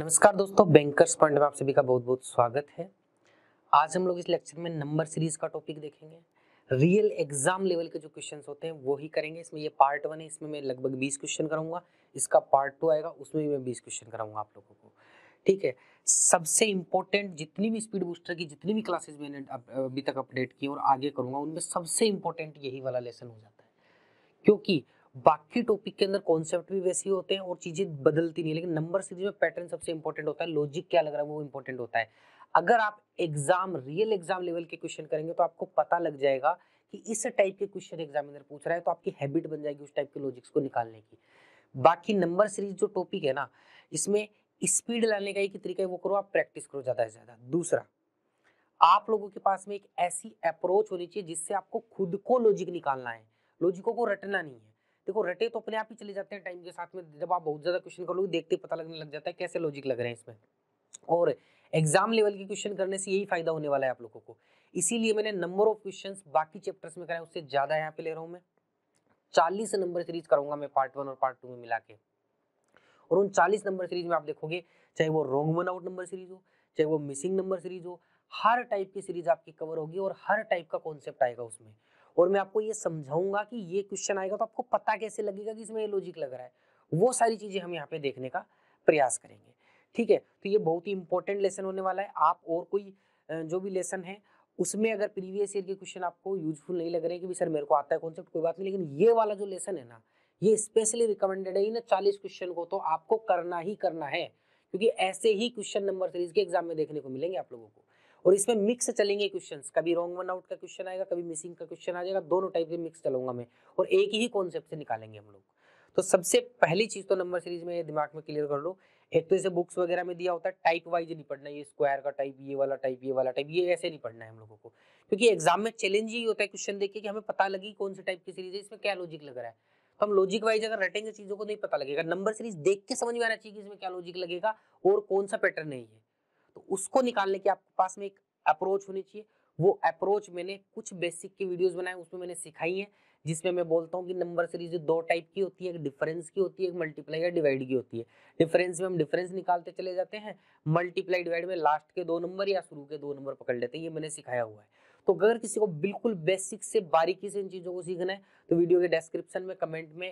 नमस्कार दोस्तों bankers point में आप सभी का बहुत बहुत स्वागत है आज हम लोग इस लेक्चर में नंबर सीरीज का टॉपिक देखेंगे रियल एग्जाम लेवल के जो क्वेश्चंस होते हैं वो ही करेंगे इसमें ये पार्ट वन है इसमें मैं लगभग बीस क्वेश्चन कराऊंगा इसका पार्ट टू आएगा उसमें भी मैं बीस क्वेश्चन कराऊंगा आप लोगों को ठीक है सबसे इंपॉर्टेंट जितनी भी स्पीड बूस्टर की जितनी भी क्लासेज मैंने अभी तक अपडेट की और आगे करूँगा उनमें सबसे इंपॉर्टेंट यही वाला लेसन हो जाता है क्योंकि बाकी टॉपिक के अंदर कॉन्सेप्ट भी वैसे ही होते हैं और चीज़ें बदलती नहीं लेकिन नंबर सीरीज में पैटर्न सबसे इंपॉर्टेंट होता है लॉजिक क्या लग रहा है वो इंपॉर्टेंट होता है अगर आप एग्जाम रियल एग्जाम लेवल के क्वेश्चन करेंगे तो आपको पता लग जाएगा कि इस टाइप के क्वेश्चन एग्जामिनर पूछ रहा है तो आपकी हैबिट बन जाएगी उस टाइप के लॉजिक्स को निकालने की बाकी नंबर सीरीज जो टॉपिक है ना इसमें स्पीड लाने का एक तरीका है वो करो आप प्रैक्टिस करो ज़्यादा से ज़्यादा दूसरा आप लोगों के पास में एक ऐसी अप्रोच होनी चाहिए जिससे आपको खुद को लॉजिक निकालना है लॉजिकों को रटना नहीं है देखो रटे तो अपने आप ही चले जाते हैं टाइम के साथ में जब आप बहुत ज़्यादा क्वेश्चन कर करोगे देखते पता लगने लग जाता है कैसे लॉजिक लग रहे हैं इसमें और एग्जाम लेवल के क्वेश्चन करने से यही फायदा होने वाला है आप लोगों को इसीलिए मैंने नंबर ऑफ क्वेश्चन बाकी चैप्टर्स में कराए उससे ज़्यादा यहाँ पे ले रहा हूँ मैं चालीस नंबर सीरीज करूँगा मैं पार्ट वन और पार्ट टू में मिला के और उन चालीस नंबर सीरीज में आप देखोगे चाहे वो wrong one out number series हो चाहे वो मिसिंग नंबर सीरीज हो हर टाइप की सीरीज आपकी कवर होगी और हर टाइप का कॉन्सेप्ट आएगा उसमें और मैं आपको ये समझाऊंगा कि ये क्वेश्चन आएगा तो आपको पता कैसे लगेगा कि इसमें ये लॉजिक लग रहा है वो सारी चीज़ें हम यहाँ पे देखने का प्रयास करेंगे ठीक है तो ये बहुत ही इंपॉर्टेंट लेसन होने वाला है आप और कोई जो भी लेसन है उसमें अगर प्रीवियस ईयर के क्वेश्चन आपको यूजफुल नहीं लग रहे हैं कि भी सर मेरे को आता है कॉन्सेप्ट कोई बात नहीं लेकिन ये वाला जो लेसन है ना ये स्पेशली रिकमेंडेड है इन चालीस क्वेश्चन को तो आपको करना ही करना है क्योंकि ऐसे ही क्वेश्चन नंबर सीरीज के एग्जाम में देखने को मिलेंगे आप लोगों को और इसमें मिक्स चलेंगे क्वेश्चन कभी रॉन्ग वन आउट का क्वेश्चन आएगा कभी मिसिंग का क्वेश्चन आ जाएगा दोनों टाइप के मिक्स चलूंगा मैं और एक ही कॉन्सेप्ट से निकालेंगे हम लोग तो सबसे पहली चीज़ तो नंबर सीरीज में दिमाग में क्लियर कर लो एक तो इसे बुक्स वगैरह में दिया होता है टाइप वाइज नहीं पढ़ना ये स्क्वायर का टाइप ये वाला टाइप ये वाला टाइप ये ऐसे नहीं पढ़ना है हम लोगों को क्योंकि एग्जाम में चैलेंज ही होता है क्वेश्चन देखिए कि हमें पता लगी कौन से टाइप की सीरीज है इसमें क्या लॉजिक लग रहा है तो हम लॉजिक वाइज अगर रटेंगे चीज़ों को नहीं पता लगेगा नंबर सीरीज देख के समझ में आना चाहिए कि इसमें क्या लॉजिक लगेगा और कौन सा पैटर्न नहीं है तो उसको निकालने की आपके पास में एक अप्रोच होनी चाहिए वो अप्रोच मैंने कुछ बेसिक की वीडियोस बनाए उसमें मैंने सिखाई है जिसमें मैं बोलता हूँ कि नंबर सीरीज दो टाइप की होती है एक डिफरेंस की होती है एक मल्टीप्लाई या डिवाइड की होती है डिफरेंस में हम डिफरेंस निकालते चले जाते हैं मल्टीप्लाई डिवाइड में लास्ट के दो नंबर या शुरू के दो नंबर पकड़ लेते हैं ये मैंने सिखाया हुआ है तो अगर किसी को बिल्कुल बेसिक से बारीकी से इन चीज़ों को सीखना है तो वीडियो के डिस्क्रिप्शन में कमेंट में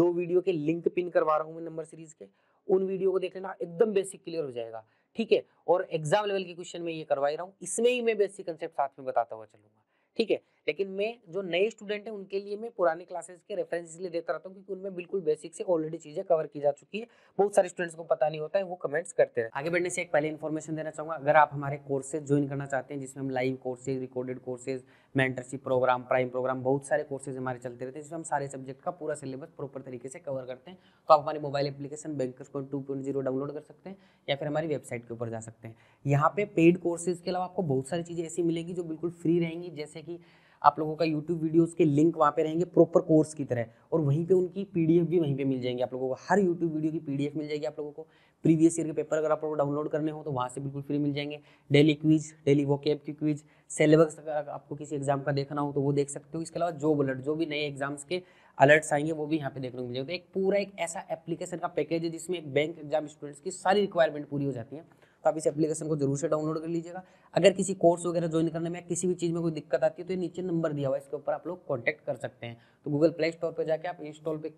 दो वीडियो के लिंक पिन करवा रहा हूँ मैं नंबर सीरीज के उन वीडियो को देख लेना एकदम बेसिक क्लियर हो जाएगा ठीक है और एग्जाम लेवल के क्वेश्चन में ये करवाई रहा हूँ इसमें ही मैं बेसिक कंसेप्ट साथ में बताता हुआ चलूंगा ठीक है लेकिन मैं जो नए स्टूडेंट हैं उनके लिए मैं पुराने क्लासेस के रेफरेंस इसलिए देता रहता हूँ क्योंकि उनमें बिल्कुल बेसिक से ऑलरेडी चीज़ें कवर की जा चुकी है बहुत सारे स्टूडेंट्स को पता नहीं होता है वो कमेंट्स करते हैं आगे बढ़ने से एक पहले इन्फॉर्मेशन देना चाहूँगा अगर आप हमारे कोर्सेज ज्वाइन करना चाहते हैं जिसमें हम live courses recorded courses mentorship programme prime programme बहुत सारे कोर्सेज हमारे चलते रहते हैं जिसमें हम सारे सब्जेक्ट का पूरा सिलेबस प्रॉपर तरीके से कवर करते हैं तो आप हमारे mobile application Bankers Point two point zero download कर सकते हैं या फिर हमारी वेबसाइट के ऊपर जा सकते हैं यहाँ पे पेड कोर्सेज के अलावा आपको बहुत सारी चीज़ें ऐसी मिलेंगी जो बिल्कुल फ्री रहेंगी जैसे कि आप लोगों का यूट्यूब वीडियोज़ के लिंक वहाँ पर रहेंगे प्रॉपर कोर्स की तरह और वहीं पर उनकी पी भी वहीं पर मिल जाएंगी आप लोगों को हर यूट्यूब वीडियो की पी मिल जाएगी आप लोगों को प्रीवियस ईयर के पेपर अगर आप लोग डाउनलोड करने हो तो वहाँ से बिल्कुल फ्री मिल जाएंगे डेली क्विज डेली वो की क्विज सिलेबस अगर आपको किसी एग्जाम का देखना हो तो वो देख सकते हो इसके अलावा जॉब अलर्ट जो भी नए एग्जाम्स के अलर्ट्स आएंगे वो भी यहाँ पे देखने को मिलेगा तो एक पूरा एक ऐसा एप्लीकेशन का पैकेज है जिसमें एक बैंक एग्जाम स्टूडेंट्स की सारी रिक्वायरमेंट पूरी हो जाती है तो आप इस एप्लीकेशन को जरूर से डाउनलोड कर लीजिएगा अगर किसी कोर्स वगैरह ज्वाइन करने में किसी भी चीज़ में कोई दिक्कत आती है तो ये नीचे नंबर दिया हुआ है इसके ऊपर आप लोग कॉन्टैक्ट कर सकते हैं तो गूगल प्ले स्टोर पर जाकर आप इंस्टॉल पर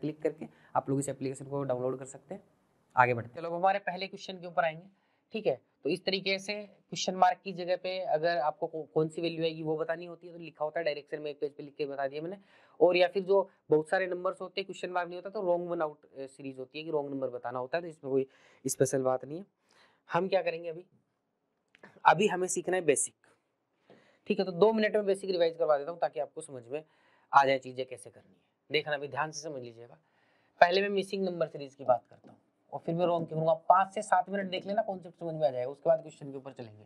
क्लिक करके आप लोग इस एप्लीकेशन को डाउनलोड कर सकते हैं आगे बढ़ते चलो हमारे पहले क्वेश्चन के ऊपर आएंगे ठीक है तो इस तरीके से क्वेश्चन मार्क की जगह पे अगर आपको कौन सी वैल्यू आएगी वो बतानी होती है तो लिखा होता है डायरेक्शन में एक पेज पे लिख के बता दिया मैंने और या फिर जो बहुत सारे नंबर्स होते हैं क्वेश्चन मार्क नहीं होता तो रॉन्ग वन आउट सीरीज होती है कि रॉन्ग नंबर बताना होता है तो इसमें कोई स्पेशल बात नहीं है हम क्या करेंगे अभी अभी हमें सीखना है बेसिक ठीक है तो दो मिनट में बेसिक रिवाइज करवा देता हूँ ताकि आपको समझ में आ जाए चीज़ें कैसे करनी है देखना अभी ध्यान से समझ लीजिएगा पहले मैं मिसिंग नंबर सीरीज की बात करता हूँ और फिर मैं रोम क्यों करूंगा पाँच से सात मिनट देख लेना कॉन्सेप्ट समझ में आ जाएगा उसके बाद क्वेश्चन के ऊपर चलेंगे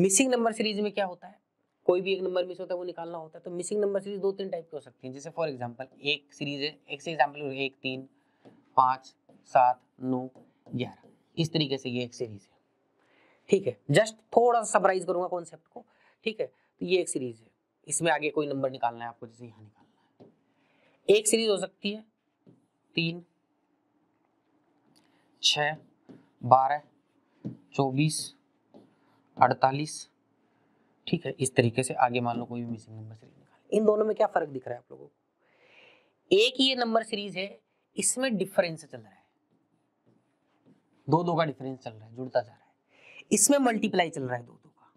मिसिंग नंबर सीरीज में क्या होता है कोई भी एक नंबर मिस होता है वो निकालना होता है तो मिसिंग नंबर सीरीज दो तीन टाइप की हो सकती है जैसे फॉर एग्जाम्पल एक सीरीज है एक से एग्जाम्पल एक तीन पाँच सात नौ ग्यारह इस तरीके से ये एक सीरीज है ठीक है जस्ट थोड़ा सा समराइज करूंगा कॉन्सेप्ट को ठीक है तो ये एक सीरीज है इसमें आगे कोई नंबर निकालना है आपको जैसे यहाँ निकालना है एक सीरीज हो सकती है तीन छ बारह चौबीस अड़तालीस ठीक है इस तरीके से आगे मान लो कोई भी मिसिंग नंबर सीरीज निकाल इन दोनों में क्या फर्क दिख रहा है आप लोगों को एक ही ये नंबर सीरीज है इसमें डिफरेंस चल रहा है दो दो का डिफरेंस चल रहा है जुड़ता जा रहा है इसमें मल्टीप्लाई चल रहा है दो दो का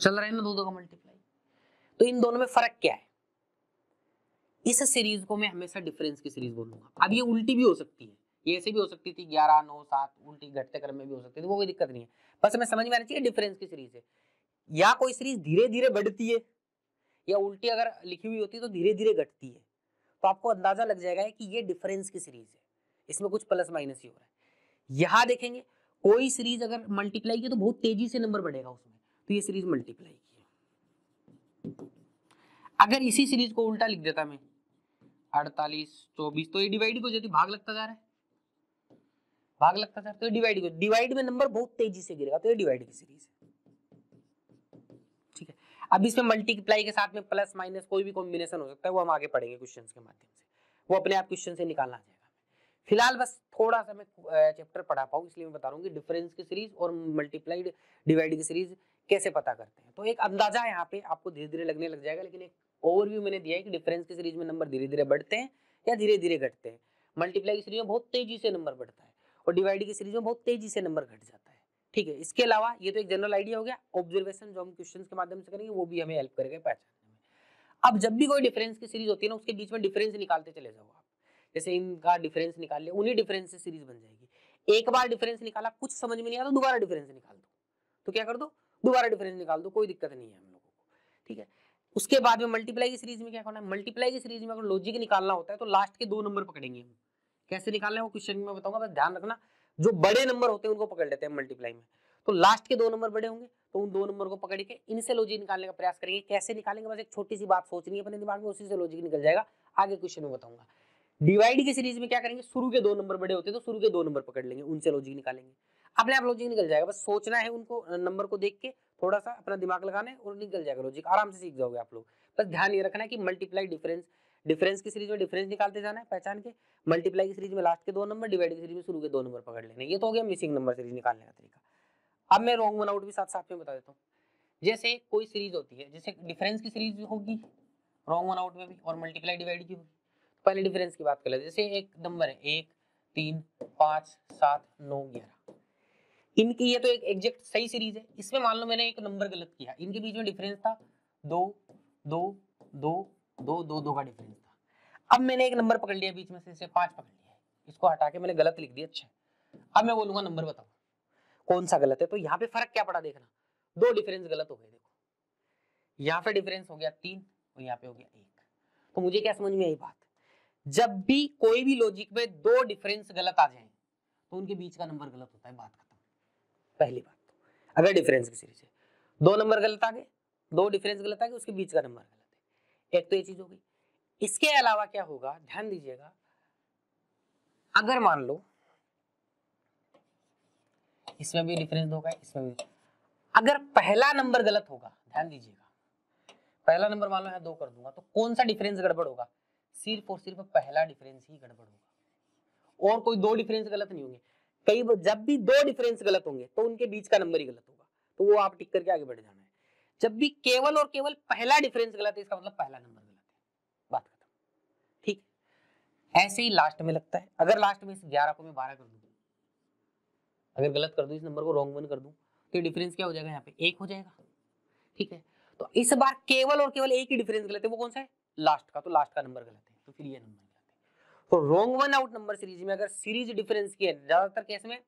चल रहा है ना दो दो का मल्टीप्लाई तो इन दोनों में फर्क क्या है इस सीरीज को मैं हमेशा डिफरेंस की सीरीज बोलूंगा अब ये उल्टी भी हो सकती है ये ऐसे भी हो सकती थी ग्यारह नौ सात उल्टी घटते क्रम में भी हो सकती थी वो कोई दिक्कत नहीं है बस हमें समझ में आना चाहिए डिफरेंस की सीरीज है या कोई सीरीज धीरे धीरे बढ़ती है या उल्टी अगर लिखी हुई होती है तो धीरे धीरे घटती है तो आपको अंदाजा लग जाएगा कि ये डिफरेंस की सीरीज है इसमें कुछ प्लस माइनस ही हो रहा है यहाँ देखेंगे कोई सीरीज अगर मल्टीप्लाई की तो बहुत तेजी से नंबर बढ़ेगा उसमें तो ये सीरीज मल्टीप्लाई की अगर इसी सीरीज को उल्टा लिख देता मैं अड़तालीस चौबीस तो ये डिवाइड को जाती भाग लगता जा रहा है भाग लगता जा रहा तो डिवाइड को डिवाइड में नंबर बहुत तेजी से गिरेगा तो ये डिवाइड की सीरीज है ठीक है अब इसमें मल्टीप्लाई के साथ में प्लस माइनस कोई भी कॉम्बिनेशन हो सकता है वो हम आगे पढ़ेंगे क्वेश्चन के माध्यम से वो अपने आप क्वेश्चन से निकालना है फिलहाल बस थोड़ा सा मैं चैप्टर पढ़ा पाऊँ इसलिए मैं बता रहा हूँ कि डिफरेंस की सीरीज और मल्टीप्लाइड डिवाइड की सीरीज कैसे पता करते हैं तो एक अंदाजा यहाँ पे आपको धीरे धीरे लगने लग जाएगा लेकिन एक ओवरव्यू मैंने दिया है कि डिफरेंस की सीरीज में नंबर धीरे धीरे बढ़ते हैं या धीरे धीरे घटते हैं मल्टीप्लाई की सीरीज में बहुत तेजी से नंबर बढ़ता है और डिवाइड की सीरीज में बहुत तेजी से नंबर घट जाता है ठीक है इसके अलावा ये तो एक जनरल आइडिया हो गया ऑब्जर्वेशन जो हम क्वेश्चन के माध्यम से करेंगे वो भी हमें हेल्प करेगा पहचानने में अब जब भी कोई डिफरेंस की सीरीज होती है ना उसके बीच में डिफरेंस निकालते चले जाओ जैसे इनका डिफरेंस निकाल लिया उन्हीं डिफरेंस से सीरीज बन जाएगी एक बार डिफरेंस निकाला कुछ समझ में नहीं आया तो दोबारा डिफरेंस निकाल दो तो क्या कर दो दोबारा डिफरेंस निकाल दो कोई दिक्कत नहीं है हम लोगों को ठीक है उसके बाद में मल्टीप्लाई की सीरीज में क्या करना है मल्टीप्लाई की सीरीज में अगर लॉजिक निकालना होता है तो लास्ट के दो नंबर पकड़ेंगे हम कैसे निकालना है वो क्वेश्चन में बताऊंगा बस ध्यान रखना जो बड़े नंबर होते हैं उनको पकड़ लेते हैं मल्टीप्लाई में तो लास्ट के दो नंबर बड़े होंगे तो उन दो नंबर को पकड़ के इनसे लॉजिक निकालने का प्रयास करेंगे कैसे निकालेंगे बस एक छोटी सी बात सोचनी है अपने दिमाग में उसी से लॉजिक निकल जाएगा आगे क्वेश्चन में बताऊंगा डिवाइड की सीरीज में क्या करेंगे शुरू के दो नंबर बड़े होते हैं तो शुरू के दो नंबर पकड़ लेंगे उनसे लॉजिक निकालेंगे अपने आप लॉजिक निकल जाएगा बस सोचना है उनको नंबर को देख के थोड़ा सा अपना दिमाग लगाना है और निकल जाएगा लॉजिक आराम से सीख जाओगे आप लोग बस ध्यान ये रखना है कि मल्टीप्लाई डिफरेंस डिफरेंस की सीरीज में डिफरेंस निकालते जाना है पहचान के मल्टीप्लाई की सीरीज में लास्ट के दो नंबर डिवाइड की सीरीज में शुरू के दो नंबर पकड़ लेने ये तो हो गया मिसिंग नंबर सीरीज निकालने का तरीका अब मैं रॉन्ग वन आउट भी साथ साथ में बता देता हूँ जैसे कोई सीरीज होती है जैसे डिफरेंस की सीरीज होगी रॉन्ग वन आउट में भी और मल्टीप्लाई डिवाइड की होगी पहले डिफरेंस की बात कर लेते जैसे एक नंबर है एक तीन पांच सात नौ ग्यारह इनकी ये तो एक एग्जेक्ट सही सीरीज है इसमें मान लो मैंने एक नंबर गलत किया इनके बीच में डिफरेंस था दो दो दो दो दो दो का डिफरेंस था अब मैंने एक नंबर पकड़ लिया बीच में से, इसे पांच पकड़ लिया इसको हटा के मैंने गलत लिख दिया अच्छा अब मैं बोलूंगा नंबर बताओ कौन सा गलत है तो यहाँ पे फर्क क्या पड़ा देखना दो डिफरेंस गलत हो गए देखो यहाँ पे डिफरेंस हो गया तीन और यहाँ पे हो गया एक तो मुझे क्या समझ में आई बात जब भी कोई भी लॉजिक में दो डिफरेंस गलत आ जाए तो उनके बीच का नंबर गलत होता है बात खत्म पहली बात तो। अगर डिफरेंस की सीरीज है दो नंबर गलत आ गए दो डिफरेंस गलत आ गए उसके बीच का नंबर गलत है एक तो ये चीज हो गई इसके अलावा क्या होगा ध्यान दीजिएगा अगर मान लो इसमें भी डिफरेंस होगा इसमें भी अगर पहला नंबर गलत होगा ध्यान दीजिएगा पहला नंबर मान लो है दो कर दूंगा तो कौन सा डिफरेंस गड़बड़ होगा सिर्फ और सिर्फ पहला डिफरेंस ही गड़बड़ होगा और कोई दो डिफरेंस गलत नहीं होंगे कई जब भी दो डिफरेंस गलत होंगे तो उनके बीच का नंबर ही गलत होगा तो वो आप टिक करके आगे बढ़ जाना है जब भी केवल और केवल पहला डिफरेंस गलत है इसका मतलब पहला नंबर गलत है बात खत्म ठीक ऐसे ही लास्ट में लगता है अगर लास्ट में इस ग्यारह को मैं बारह कर दूंगा अगर गलत कर दू इस नंबर को रॉन्ग वन कर दू तो डिफरेंस क्या हो जाएगा यहाँ पे एक हो जाएगा ठीक है तो इस बार केवल और केवल एक ही डिफरेंस गलत है वो कौन सा है लास्ट का तो लास्ट का नंबर गलत है तो फिर ये नंबर तो wrong one out number series में अगर सीरीज डिफरेंस की है ज्यादातर केस में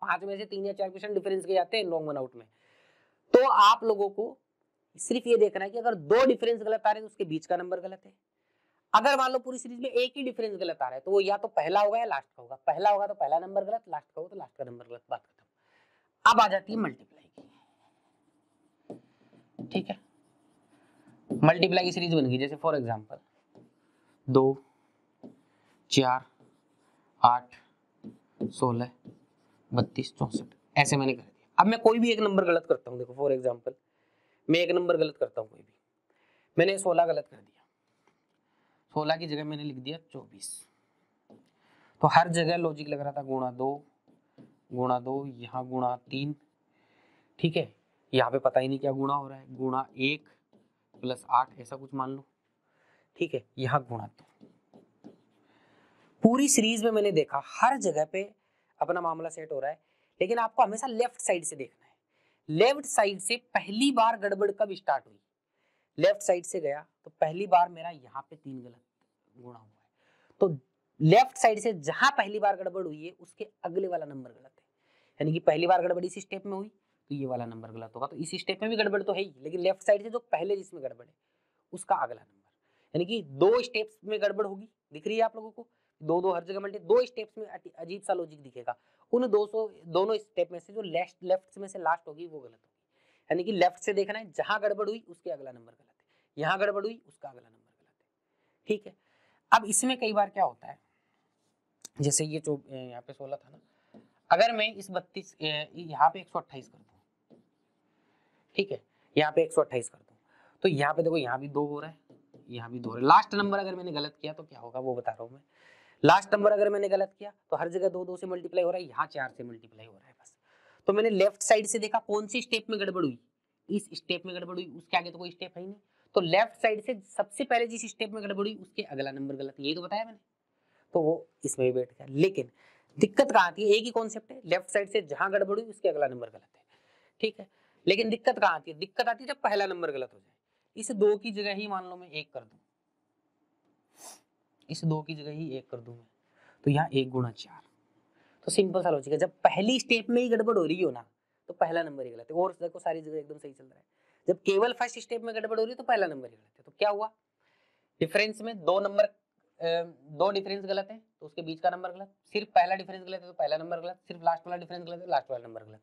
पांच में से तीन या चार क्वेश्चन डिफरेंस के जाते हैं रॉन्ग वन आउट में तो आप लोगों को सिर्फ ये देखना है कि अगर दो डिफरेंस गलत आ रहे हैं तो उसके बीच का नंबर गलत है अगर मान लो पूरी सीरीज में एक ही डिफरेंस गलत आ रहा है तो वो या तो पहला होगा या लास्ट का होगा पहला होगा तो पहला नंबर गलत लास्ट का होगा तो लास्ट का नंबर गलत बात खत्म अब आ जाती है मल्टीप्लाई की ठीक है मल्टीप्लाई की सीरीज बन गई जैसे फॉर एग्जाम्पल दो चार आठ सोलह बत्तीस चौंसठ ऐसे मैंने कर दिया अब मैं कोई भी एक नंबर गलत करता हूँ देखो फॉर एग्जाम्पल मैं एक नंबर गलत करता हूँ कोई भी मैंने सोलह गलत कर दिया सोलह की जगह मैंने लिख दिया चौबीस तो हर जगह लॉजिक लग रहा था गुणा दो गुणा दो यहाँ गुणा तीन ठीक है यहाँ पे पता ही नहीं क्या गुणा हो रहा है गुणा एक प्लस आठ ऐसा कुछ मान लो ठीक है यहाँ गुणात्मक तो। पूरी सीरीज में मैंने देखा हर जगह पे अपना मामला सेट हो रहा है लेकिन आपको हमेशा लेफ्ट साइड से देखना है लेफ्ट साइड से पहली बार गड़बड़ कब स्टार्ट हुई लेफ्ट साइड से गया तो पहली बार मेरा यहाँ पे तीन गलत गुणा हुआ है तो लेफ्ट साइड से जहां पहली बार गड़बड़ हुई है उसके अगले वाला नंबर गलत है यानी कि पहली बार गड़बड़ी इसी स्टेप में हुई तो ये वाला नंबर गलत होगा तो इस स्टेप में भी गड़बड़ तो है ही लेकिन लेफ्ट साइड से जो पहले जिसमें गड़बड़ है उसका अगला नंबर यानी कि दो स्टेप्स में गड़बड़ होगी दिख रही है आप लोगों को दो दो हर जगह मल्टी दो स्टेप्स में अजीब सा लॉजिक दिखेगा उन दो सौ दोनों स्टेप में से जो लेफ्ट लेफ्ट में से लास्ट होगी वो गलत होगी यानी कि लेफ्ट से देखना है जहां गड़बड़ हुई उसके अगला नंबर गलत है यहाँ गड़बड़ हुई उसका अगला नंबर गलत है ठीक है अब इसमें कई बार क्या होता है जैसे ये जो यहाँ पे सोलह था ना अगर मैं इस बत्तीस यहाँ पे एक सौ अट्ठाईस कर ठीक है यहाँ पे एक सौ अट्ठाईस कर दो तो यहाँ पे देखो यहाँ भी दो हो रहा है यहाँ भी दो हो रहा है लास्ट नंबर अगर मैंने गलत किया तो क्या होगा वो बता रहा हूँ मैं लास्ट नंबर अगर मैंने गलत किया तो हर जगह दो दो से मल्टीप्लाई हो रहा है यहाँ चार से मल्टीप्लाई हो रहा है बस तो मैंने लेफ्ट साइड से देखा कौन सी स्टेप में गड़बड़ हुई इस स्टेप में गड़बड़ हुई उसके आगे तो कोई स्टेप है ही नहीं तो लेफ्ट साइड से सबसे पहले जिस स्टेप में गड़बड़ हुई उसके अगला नंबर गलत यही तो बताया मैंने तो वो इसमें भी बैठ गया लेकिन दिक्कत कहाँ आती है एक ही कॉन्सेप्ट है लेफ्ट साइड से जहाँ गड़बड़ हुई उसके अगला नंबर गलत है ठीक है लेकिन दिक्कत कहाँ आती है दिक्कत आती है जब पहला नंबर गलत हो जाए इस दो की जगह ही मान लो मैं एक कर दू इस दो की जगह ही एक कर दू मैं तो यहाँ एक गुणा चार तो सिंपल सा लॉजिक है जब पहली स्टेप में ही गड़बड़ हो रही हो ना तो पहला नंबर ही गलत है और देखो सारी जगह एकदम सही चल रहा है जब केवल फर्स्ट स्टेप में गड़बड़ हो रही है तो पहला नंबर ही गलत है तो क्या हुआ डिफरेंस में दो नंबर दो डिफरेंस गलत है तो उसके बीच का नंबर गलत सिर्फ पहला डिफरेंस गलत है तो पहला नंबर गलत सिर्फ लास्ट वाला डिफरेंस गलत है लास्ट तो वाला नंबर गलत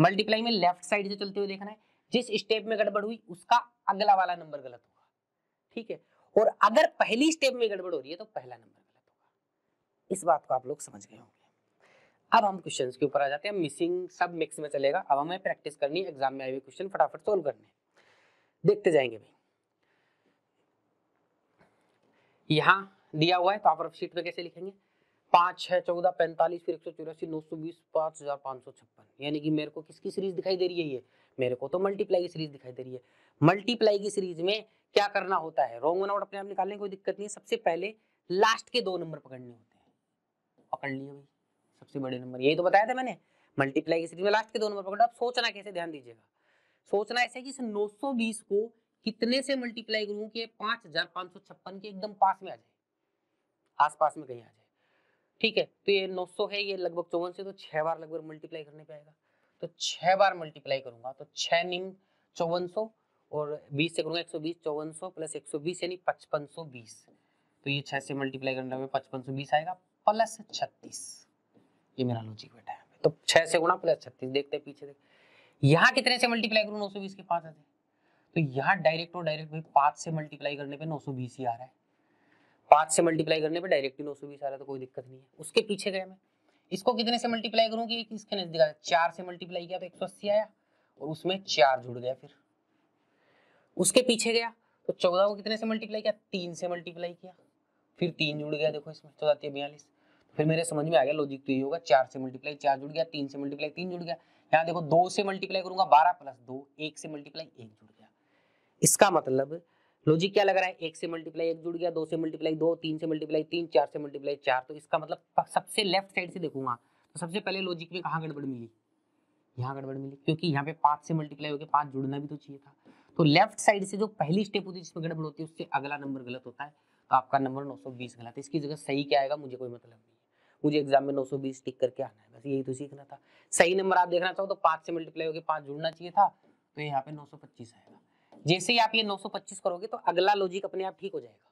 मल्टीप्लाई में लेफ्ट साइड से चलते हुए देखना है जिस स्टेप में गड़बड़ हुई उसका अगला वाला नंबर गलत होगा ठीक है और अगर पहली स्टेप में गड़बड़ हो रही है तो पहला नंबर गलत होगा इस बात को आप लोग समझ गए होंगे अब हम क्वेश्चन के ऊपर आ जाते हैं मिसिंग सब मिक्स में चलेगा अब हमें प्रैक्टिस करनी है एग्जाम में आए हुए क्वेश्चन फटाफट सोल्व करने देखते जाएंगे भाई यहाँ दिया हुआ है तो आप शीट पे कैसे लिखेंगे पाँच छः चौदह पैंतालीस फिर एक सौ चौरासी नौ सौ बीस पाँच हज़ार पाँच सौ छप्पन यानी कि मेरे को किसकी सीरीज दिखाई दे रही है ये मेरे को तो मल्टीप्लाई की सीरीज दिखाई दे रही है मल्टीप्लाई की सीरीज में क्या करना होता है रॉन्ग वन आउट अपने आप निकालने कोई दिक्कत नहीं है सबसे पहले लास्ट के दो नंबर पकड़ने होते हैं पकड़ लिए भाई सबसे बड़े नंबर यही तो बताया था मैंने मल्टीप्लाई की सीरीज में लास्ट के दो नंबर पकड़ो आप सोचना कैसे ध्यान दीजिएगा सोचना ऐसे कि इस बीस को कितने से मल्टीप्लाई करूँ कि पाँच हजार पाँच सौ छप्पन के एकदम पास में आ जाए पास में कहीं आ जाए ठीक है तो ये 900 है ये लगभग चौवन से तो छह बार लगभग मल्टीप्लाई करने पे आएगा तो छह बार मल्टीप्लाई करूंगा तो छह निम चौवन और बीस से करूंगा एक सौ बीस चौवन सौ प्लस एक सौ बीस यानी पचपन सौ बीस तो ये छह से मल्टीप्लाई करने पे पचपन सौ बीस आएगा प्लस छत्तीस ये मेरा लॉजिक बेटा है तो छह से गुणा प्लस छत्तीस देखते हैं पीछे देख यहाँ कितने से मल्टीप्लाई करूँ नौ सौ बीस के पाँच आते तो यहाँ डायरेक्ट और डायरेक्ट भाई पाँच से मल्टीप्लाई करने पे 920 ही आ रहा है पाँच से मल्टीप्लाई करने पर डायरेक्ट ही नौ सौ बीस आ रहा था तो कोई दिक्कत नहीं है उसके पीछे गए मैं इसको कितने से मल्टीप्लाई करूँ कि इसके नजदीक आया चार से मल्टीप्लाई किया तो एक सौ अस्सी आया और उसमें चार जुड़ गया फिर उसके पीछे गया तो चौदह को कितने से मल्टीप्लाई किया तीन से मल्टीप्लाई किया फिर तीन जुड़ गया देखो इसमें चौदह तीन बयालीस फिर मेरे समझ में आ गया लॉजिक तो ये होगा चार से मल्टीप्लाई चार जुड़ गया तीन से मल्टीप्लाई तीन जुड़ गया यहाँ देखो दो से मल्टीप्लाई करूंगा बारह प्लस दो एक से मल्टीप्लाई एक जुड़ गया इसका मतलब लॉजिक क्या लग रहा है एक से मल्टीप्लाई एक जुड़ गया दो से मल्टीप्लाई दो तीन से मल्टीप्लाई तीन चार से मल्टीप्लाई चार तो इसका मतलब सबसे लेफ्ट साइड से देखूंगा तो सबसे पहले लॉजिक में कहा गड़बड़ मिली यहाँ गड़बड़ मिली क्योंकि यहाँ पे पांच से मल्टीप्लाई होकर पांच जुड़ना भी तो चाहिए था तो लेफ्ट साइड से जो पहली स्टेप होती है जिसमें गड़बड़ होती है उससे अगला नंबर गलत होता है तो आपका नंबर 920 गलत है इसकी जगह सही क्या आएगा मुझे कोई मतलब नहीं मुझे एग्जाम में 920 टिक करके आना है बस यही तो सीखना था सही नंबर आप देखना चाहो तो पाँच से मल्टीप्लाई होकर पांच जुड़ना चाहिए था तो यहाँ पे नौ आएगा जैसे ही आप ये 925 करोगे तो अगला लॉजिक अपने आप ठीक हो जाएगा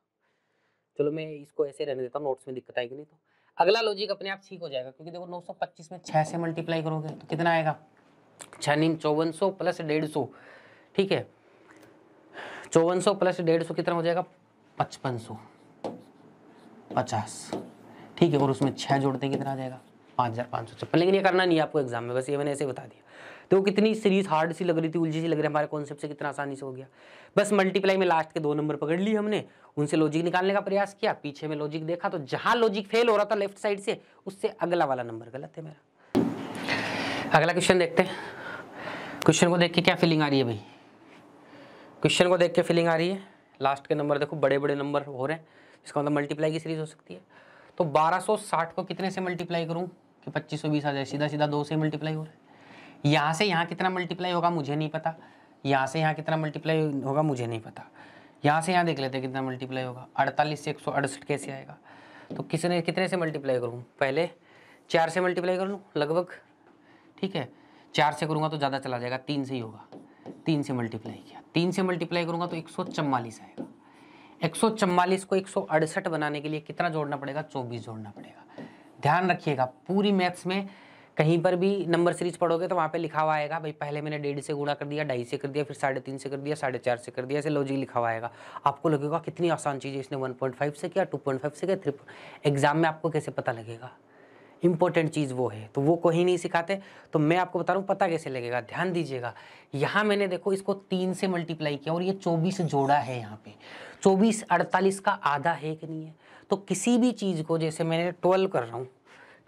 चलो मैं इसको ऐसे रहने देता हूँ नोट्स में दिक्कत आएगी नहीं तो अगला लॉजिक अपने आप ठीक हो जाएगा क्योंकि देखो 925 में 6 से मल्टीप्लाई करोगे तो कितना आएगा छः नीम चौवन सौ प्लस डेढ़ सौ ठीक है चौवन सौ प्लस डेढ़ सौ कितना हो जाएगा पचपन सौ पचास ठीक है और उसमें छः जोड़ते कितना आ जाएगा पाँच हज़ार पाँच सौ छप्पन लेकिन ये करना नहीं आपको एग्जाम में बस ये मैंने ऐसे बता दिया तो वो कितनी सीरीज हार्ड सी लग रही थी उलझी सी लग रही हमारे कॉन्सेप्ट से कितना आसानी से हो गया बस मल्टीप्लाई में लास्ट के दो नंबर पकड़ लिए हमने उनसे लॉजिक निकालने का प्रयास किया पीछे में लॉजिक देखा तो जहाँ लॉजिक फेल हो रहा था लेफ्ट साइड से उससे अगला वाला नंबर गलत है मेरा अगला क्वेश्चन देखते हैं क्वेश्चन को देख के क्या फीलिंग आ रही है भाई क्वेश्चन को देख के फीलिंग आ रही है लास्ट के नंबर देखो बड़े बड़े नंबर हो रहे हैं इसका मतलब मल्टीप्लाई की सीरीज हो सकती है तो 1260 को कितने से मल्टीप्लाई करूं कि 2520 आ जाए सीधा सीधा दो से मल्टीप्लाई हो रहा है यहाँ से यहाँ कितना मल्टीप्लाई होगा मुझे नहीं पता यहाँ से यहाँ कितना मल्टीप्लाई होगा मुझे नहीं पता यहाँ से यहाँ देख लेते कितना मल्टीप्लाई होगा अड़तालीस से एक सौ अड़सठ कैसे आएगा तो किसने कितने से मल्टीप्लाई करूँ पहले चार से मल्टीप्लाई कर लूँ लगभग ठीक है चार से करूँगा तो ज़्यादा चला जाएगा तीन से ही होगा तीन से मल्टीप्लाई किया तीन से मल्टीप्लाई करूँगा तो एक सौ चम्मालीस आएगा एक सौ चम्मालीस को एक सौ अड़सठ बनाने के लिए कितना जोड़ना पड़ेगा चौबीस जोड़ना पड़ेगा ध्यान रखिएगा पूरी मैथ्स में कहीं पर भी नंबर सीरीज पढ़ोगे तो वहाँ पे लिखा हुआ आएगा भाई पहले मैंने डेढ़ से गुणा कर दिया ढाई से कर दिया फिर साढ़े तीन से कर दिया साढ़े चार से कर दिया ऐसे लॉजिक लिखा हुआ आएगा आपको लगेगा कितनी आसान चीज़ है इसने 1.5 से किया 2.5 से किया थ्री एग्ज़ाम में आपको कैसे पता लगेगा इंपॉर्टेंट चीज़ वो है तो वो कहीं नहीं सिखाते तो मैं आपको बता रहा हूँ पता कैसे लगेगा ध्यान दीजिएगा यहाँ मैंने देखो इसको तीन से मल्टीप्लाई किया और ये चौबीस जोड़ा है यहाँ पे चौबीस अड़तालीस का आधा है कि नहीं है तो किसी भी चीज़ को जैसे मैंने ट्वेल्व कर रहा हूँ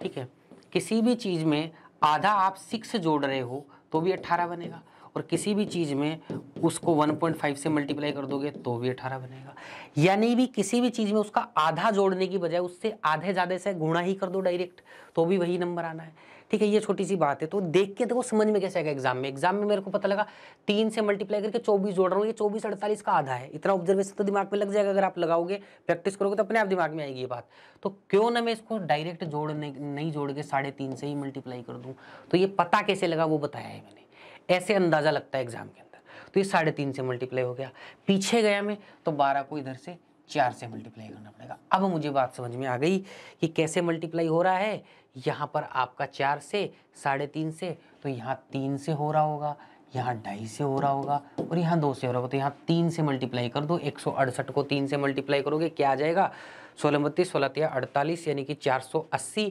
ठीक है किसी भी चीज़ में आधा आप सिक्स जोड़ रहे हो तो भी अट्ठारह बनेगा और किसी भी चीज़ में उसको 1.5 से मल्टीप्लाई कर दोगे तो भी अठारह बनेगा यानी भी किसी भी चीज़ में उसका आधा जोड़ने की बजाय उससे आधे ज़्यादा से गुणा ही कर दो डायरेक्ट तो भी वही नंबर आना है ठीक है ये छोटी सी बात है तो देख के देखो समझ में कैसे आएगा एग्जाम में एग्जाम में मेरे को पता लगा तीन से मल्टीप्लाई करके चौबीस जोड़ रहा हूँ ये चौबीस अड़तालीस का आधा है इतना ऑब्जर्वेशन तो दिमाग में लग जाएगा अगर आप लगाओगे प्रैक्टिस करोगे तो अपने आप दिमाग में आएगी ये बात तो क्यों ना मैं इसको डायरेक्ट जोड़ नहीं जोड़ के साढ़े तीन से ही मल्टीप्लाई कर दूँ तो ये पता कैसे लगा वो बताया है मैंने ऐसे अंदाज़ा लगता है एग्जाम के अंदर तो ये साढ़े तीन से मल्टीप्लाई हो गया पीछे गया मैं तो बारह को इधर से चार से मल्टीप्लाई करना पड़ेगा अब मुझे बात समझ में आ गई कि कैसे मल्टीप्लाई हो रहा है यहाँ पर आपका चार से साढ़े तीन से तो यहाँ तीन से हो रहा होगा यहाँ ढाई से हो रहा होगा और यहाँ दो से हो रहा होगा तो यहाँ तीन से मल्टीप्लाई कर दो एक को तीन से मल्टीप्लाई करोगे क्या आ जाएगा सोलह बत्तीस सोलह तेरह अड़तालीस यानी कि चार सौ अस्सी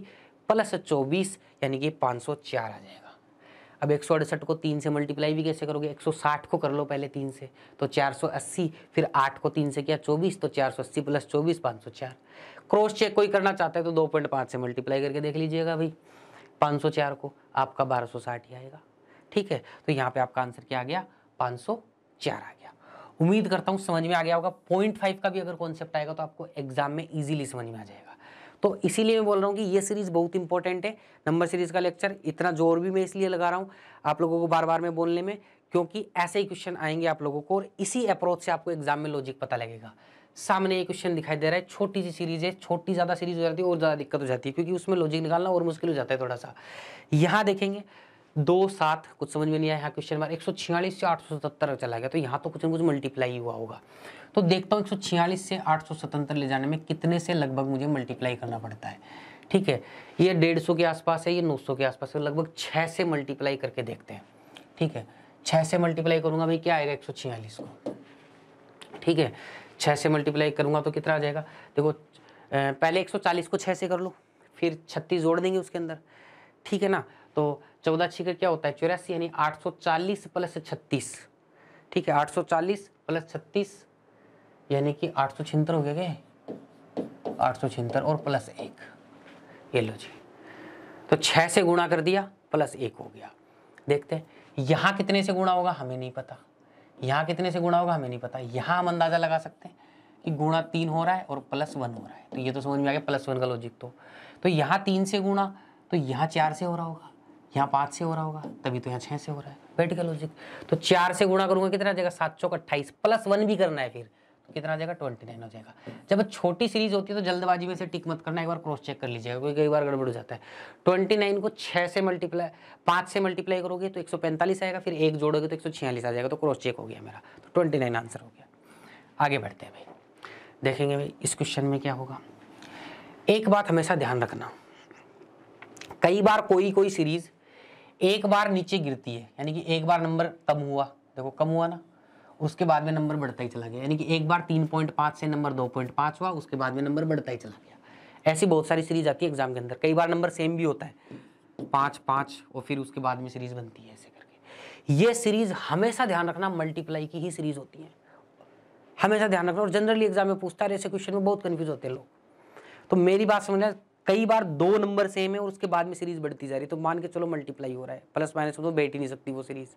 प्लस चौबीस यानी कि पाँच सौ चार आ जाएगा अब एक को तीन से मल्टीप्लाई भी कैसे करोगे 160 को कर लो पहले तीन से तो 480 फिर आठ को तीन से किया 24 तो 480 प्लस सौ चार क्रॉस चेक कोई करना चाहता है तो दो पॉइंट पाँच से मल्टीप्लाई करके देख लीजिएगा भाई पाँच सौ चार को आपका बारह सौ साठ ही आएगा ठीक है तो यहाँ पे आपका आंसर क्या आ गया पाँच सौ चार आ गया उम्मीद करता हूँ समझ में आ गया होगा पॉइंट फाइव का भी अगर कॉन्सेप्ट आएगा तो आपको एग्जाम में ईजिली समझ में आ जाएगा तो इसीलिए मैं बोल रहा हूँ कि ये सीरीज़ बहुत इंपॉर्टेंट है नंबर सीरीज़ का लेक्चर इतना जोर भी मैं इसलिए लगा रहा हूँ आप लोगों को बार बार में बोलने में क्योंकि ऐसे ही क्वेश्चन आएंगे आप लोगों को और इसी अप्रोच से आपको एग्जाम में लॉजिक पता लगेगा सामने ये क्वेश्चन दिखाई दे रहा है छोटी सी सीरीज है छोटी ज़्यादा सीरीज हो जाती है और ज़्यादा दिक्कत हो जाती है क्योंकि उसमें लॉजिक निकालना और मुश्किल हो जाता है थोड़ा सा यहाँ देखेंगे दो सात कुछ समझ में नहीं आया यहाँ क्वेश्चन नंबर एक से आठ चला गया तो यहाँ तो कुछ ना कुछ मल्टीप्लाई हुआ होगा तो देखता हूँ एक छियालीस से आठ सौ ले जाने में कितने से लगभग मुझे मल्टीप्लाई करना पड़ता है ठीक है ये डेढ़ सौ के आसपास है ये नौ सौ के आसपास है तो लगभग छः से मल्टीप्लाई करके देखते हैं ठीक है छः से मल्टीप्लाई करूँगा भाई क्या आएगा एक सौ छियालीस को ठीक है छः से मल्टीप्लाई करूँगा तो कितना आ जाएगा देखो पहले 140 को छः से कर लो फिर छत्तीस जोड़ देंगे उसके अंदर ठीक है ना तो चौदह छः का क्या होता है चौरासी यानी आठ सौ चालीस प्लस छत्तीस ठीक है आठ सौ चालीस प्लस छत्तीस यानी कि आठ सौ छिहत्तर हो गया क्या आठ सौ छिहत्तर और प्लस एक ये लो जी तो छः से गुणा कर दिया प्लस एक हो गया देखते हैं यहाँ कितने से गुणा होगा हमें नहीं पता यहाँ कितने से गुणा होगा हमें नहीं पता यहाँ हम अंदाज़ा लगा सकते हैं कि गुणा तीन हो रहा है और प्लस वन हो रहा है तो ये तो समझ में आ गया प्लस वन का लॉजिक तो तो यहाँ तीन से गुणा तो यहाँ चार से हो रहा होगा यहाँ पाँच से हो रहा होगा तभी तो यहाँ छः से हो रहा है बैठ का लॉजिक तो चार से गुणा करूँगा कितना जगह सात सौ अट्ठाईस प्लस वन भी करना है फिर कितना जाएगा ट्वेंटी नाइन हो जाएगा जब छोटी सीरीज होती है तो जल्दबाजी में से टिक मत करना एक बार क्रॉस चेक कर लीजिएगा क्योंकि कई बार गड़बड़ हो जाता है ट्वेंटी नाइन को छः से मल्टीप्लाई पाँच से मल्टीप्लाई करोगे तो एक सौ पैंतालीस आएगा फिर एक जोड़ोगे तो एक सौ छियालीस आ जाएगा तो क्रॉस चेक हो गया मेरा तो ट्वेंटी नाइन आंसर हो गया आगे बढ़ते हैं भाई देखेंगे भाई इस क्वेश्चन में क्या होगा एक बात हमेशा ध्यान रखना कई बार कोई कोई सीरीज एक बार नीचे गिरती है यानी कि एक बार नंबर कम हुआ देखो कम हुआ ना उसके बाद में नंबर बढ़ता ही चला गया यानी कि एक बार तीन पॉइंट पाँच से नंबर दो पॉइंट पाँच हुआ उसके बाद में नंबर बढ़ता ही चला गया ऐसी बहुत सारी सीरीज आती है एग्जाम के अंदर कई बार नंबर सेम भी होता है पाँच पाँच और फिर उसके बाद में सीरीज बनती है ऐसे करके ये सीरीज हमेशा ध्यान रखना मल्टीप्लाई की ही सीरीज होती है हमेशा ध्यान रखना और जनरली एग्जाम में पूछता है ऐसे क्वेश्चन में बहुत कन्फ्यूज होते हैं लोग तो मेरी बात समझना कई बार दो नंबर सेम है और उसके बाद में सीरीज बढ़ती जा रही है तो मान के चलो मल्टीप्लाई हो रहा है प्लस माइनस तो बैठ ही नहीं सकती वो सीरीज़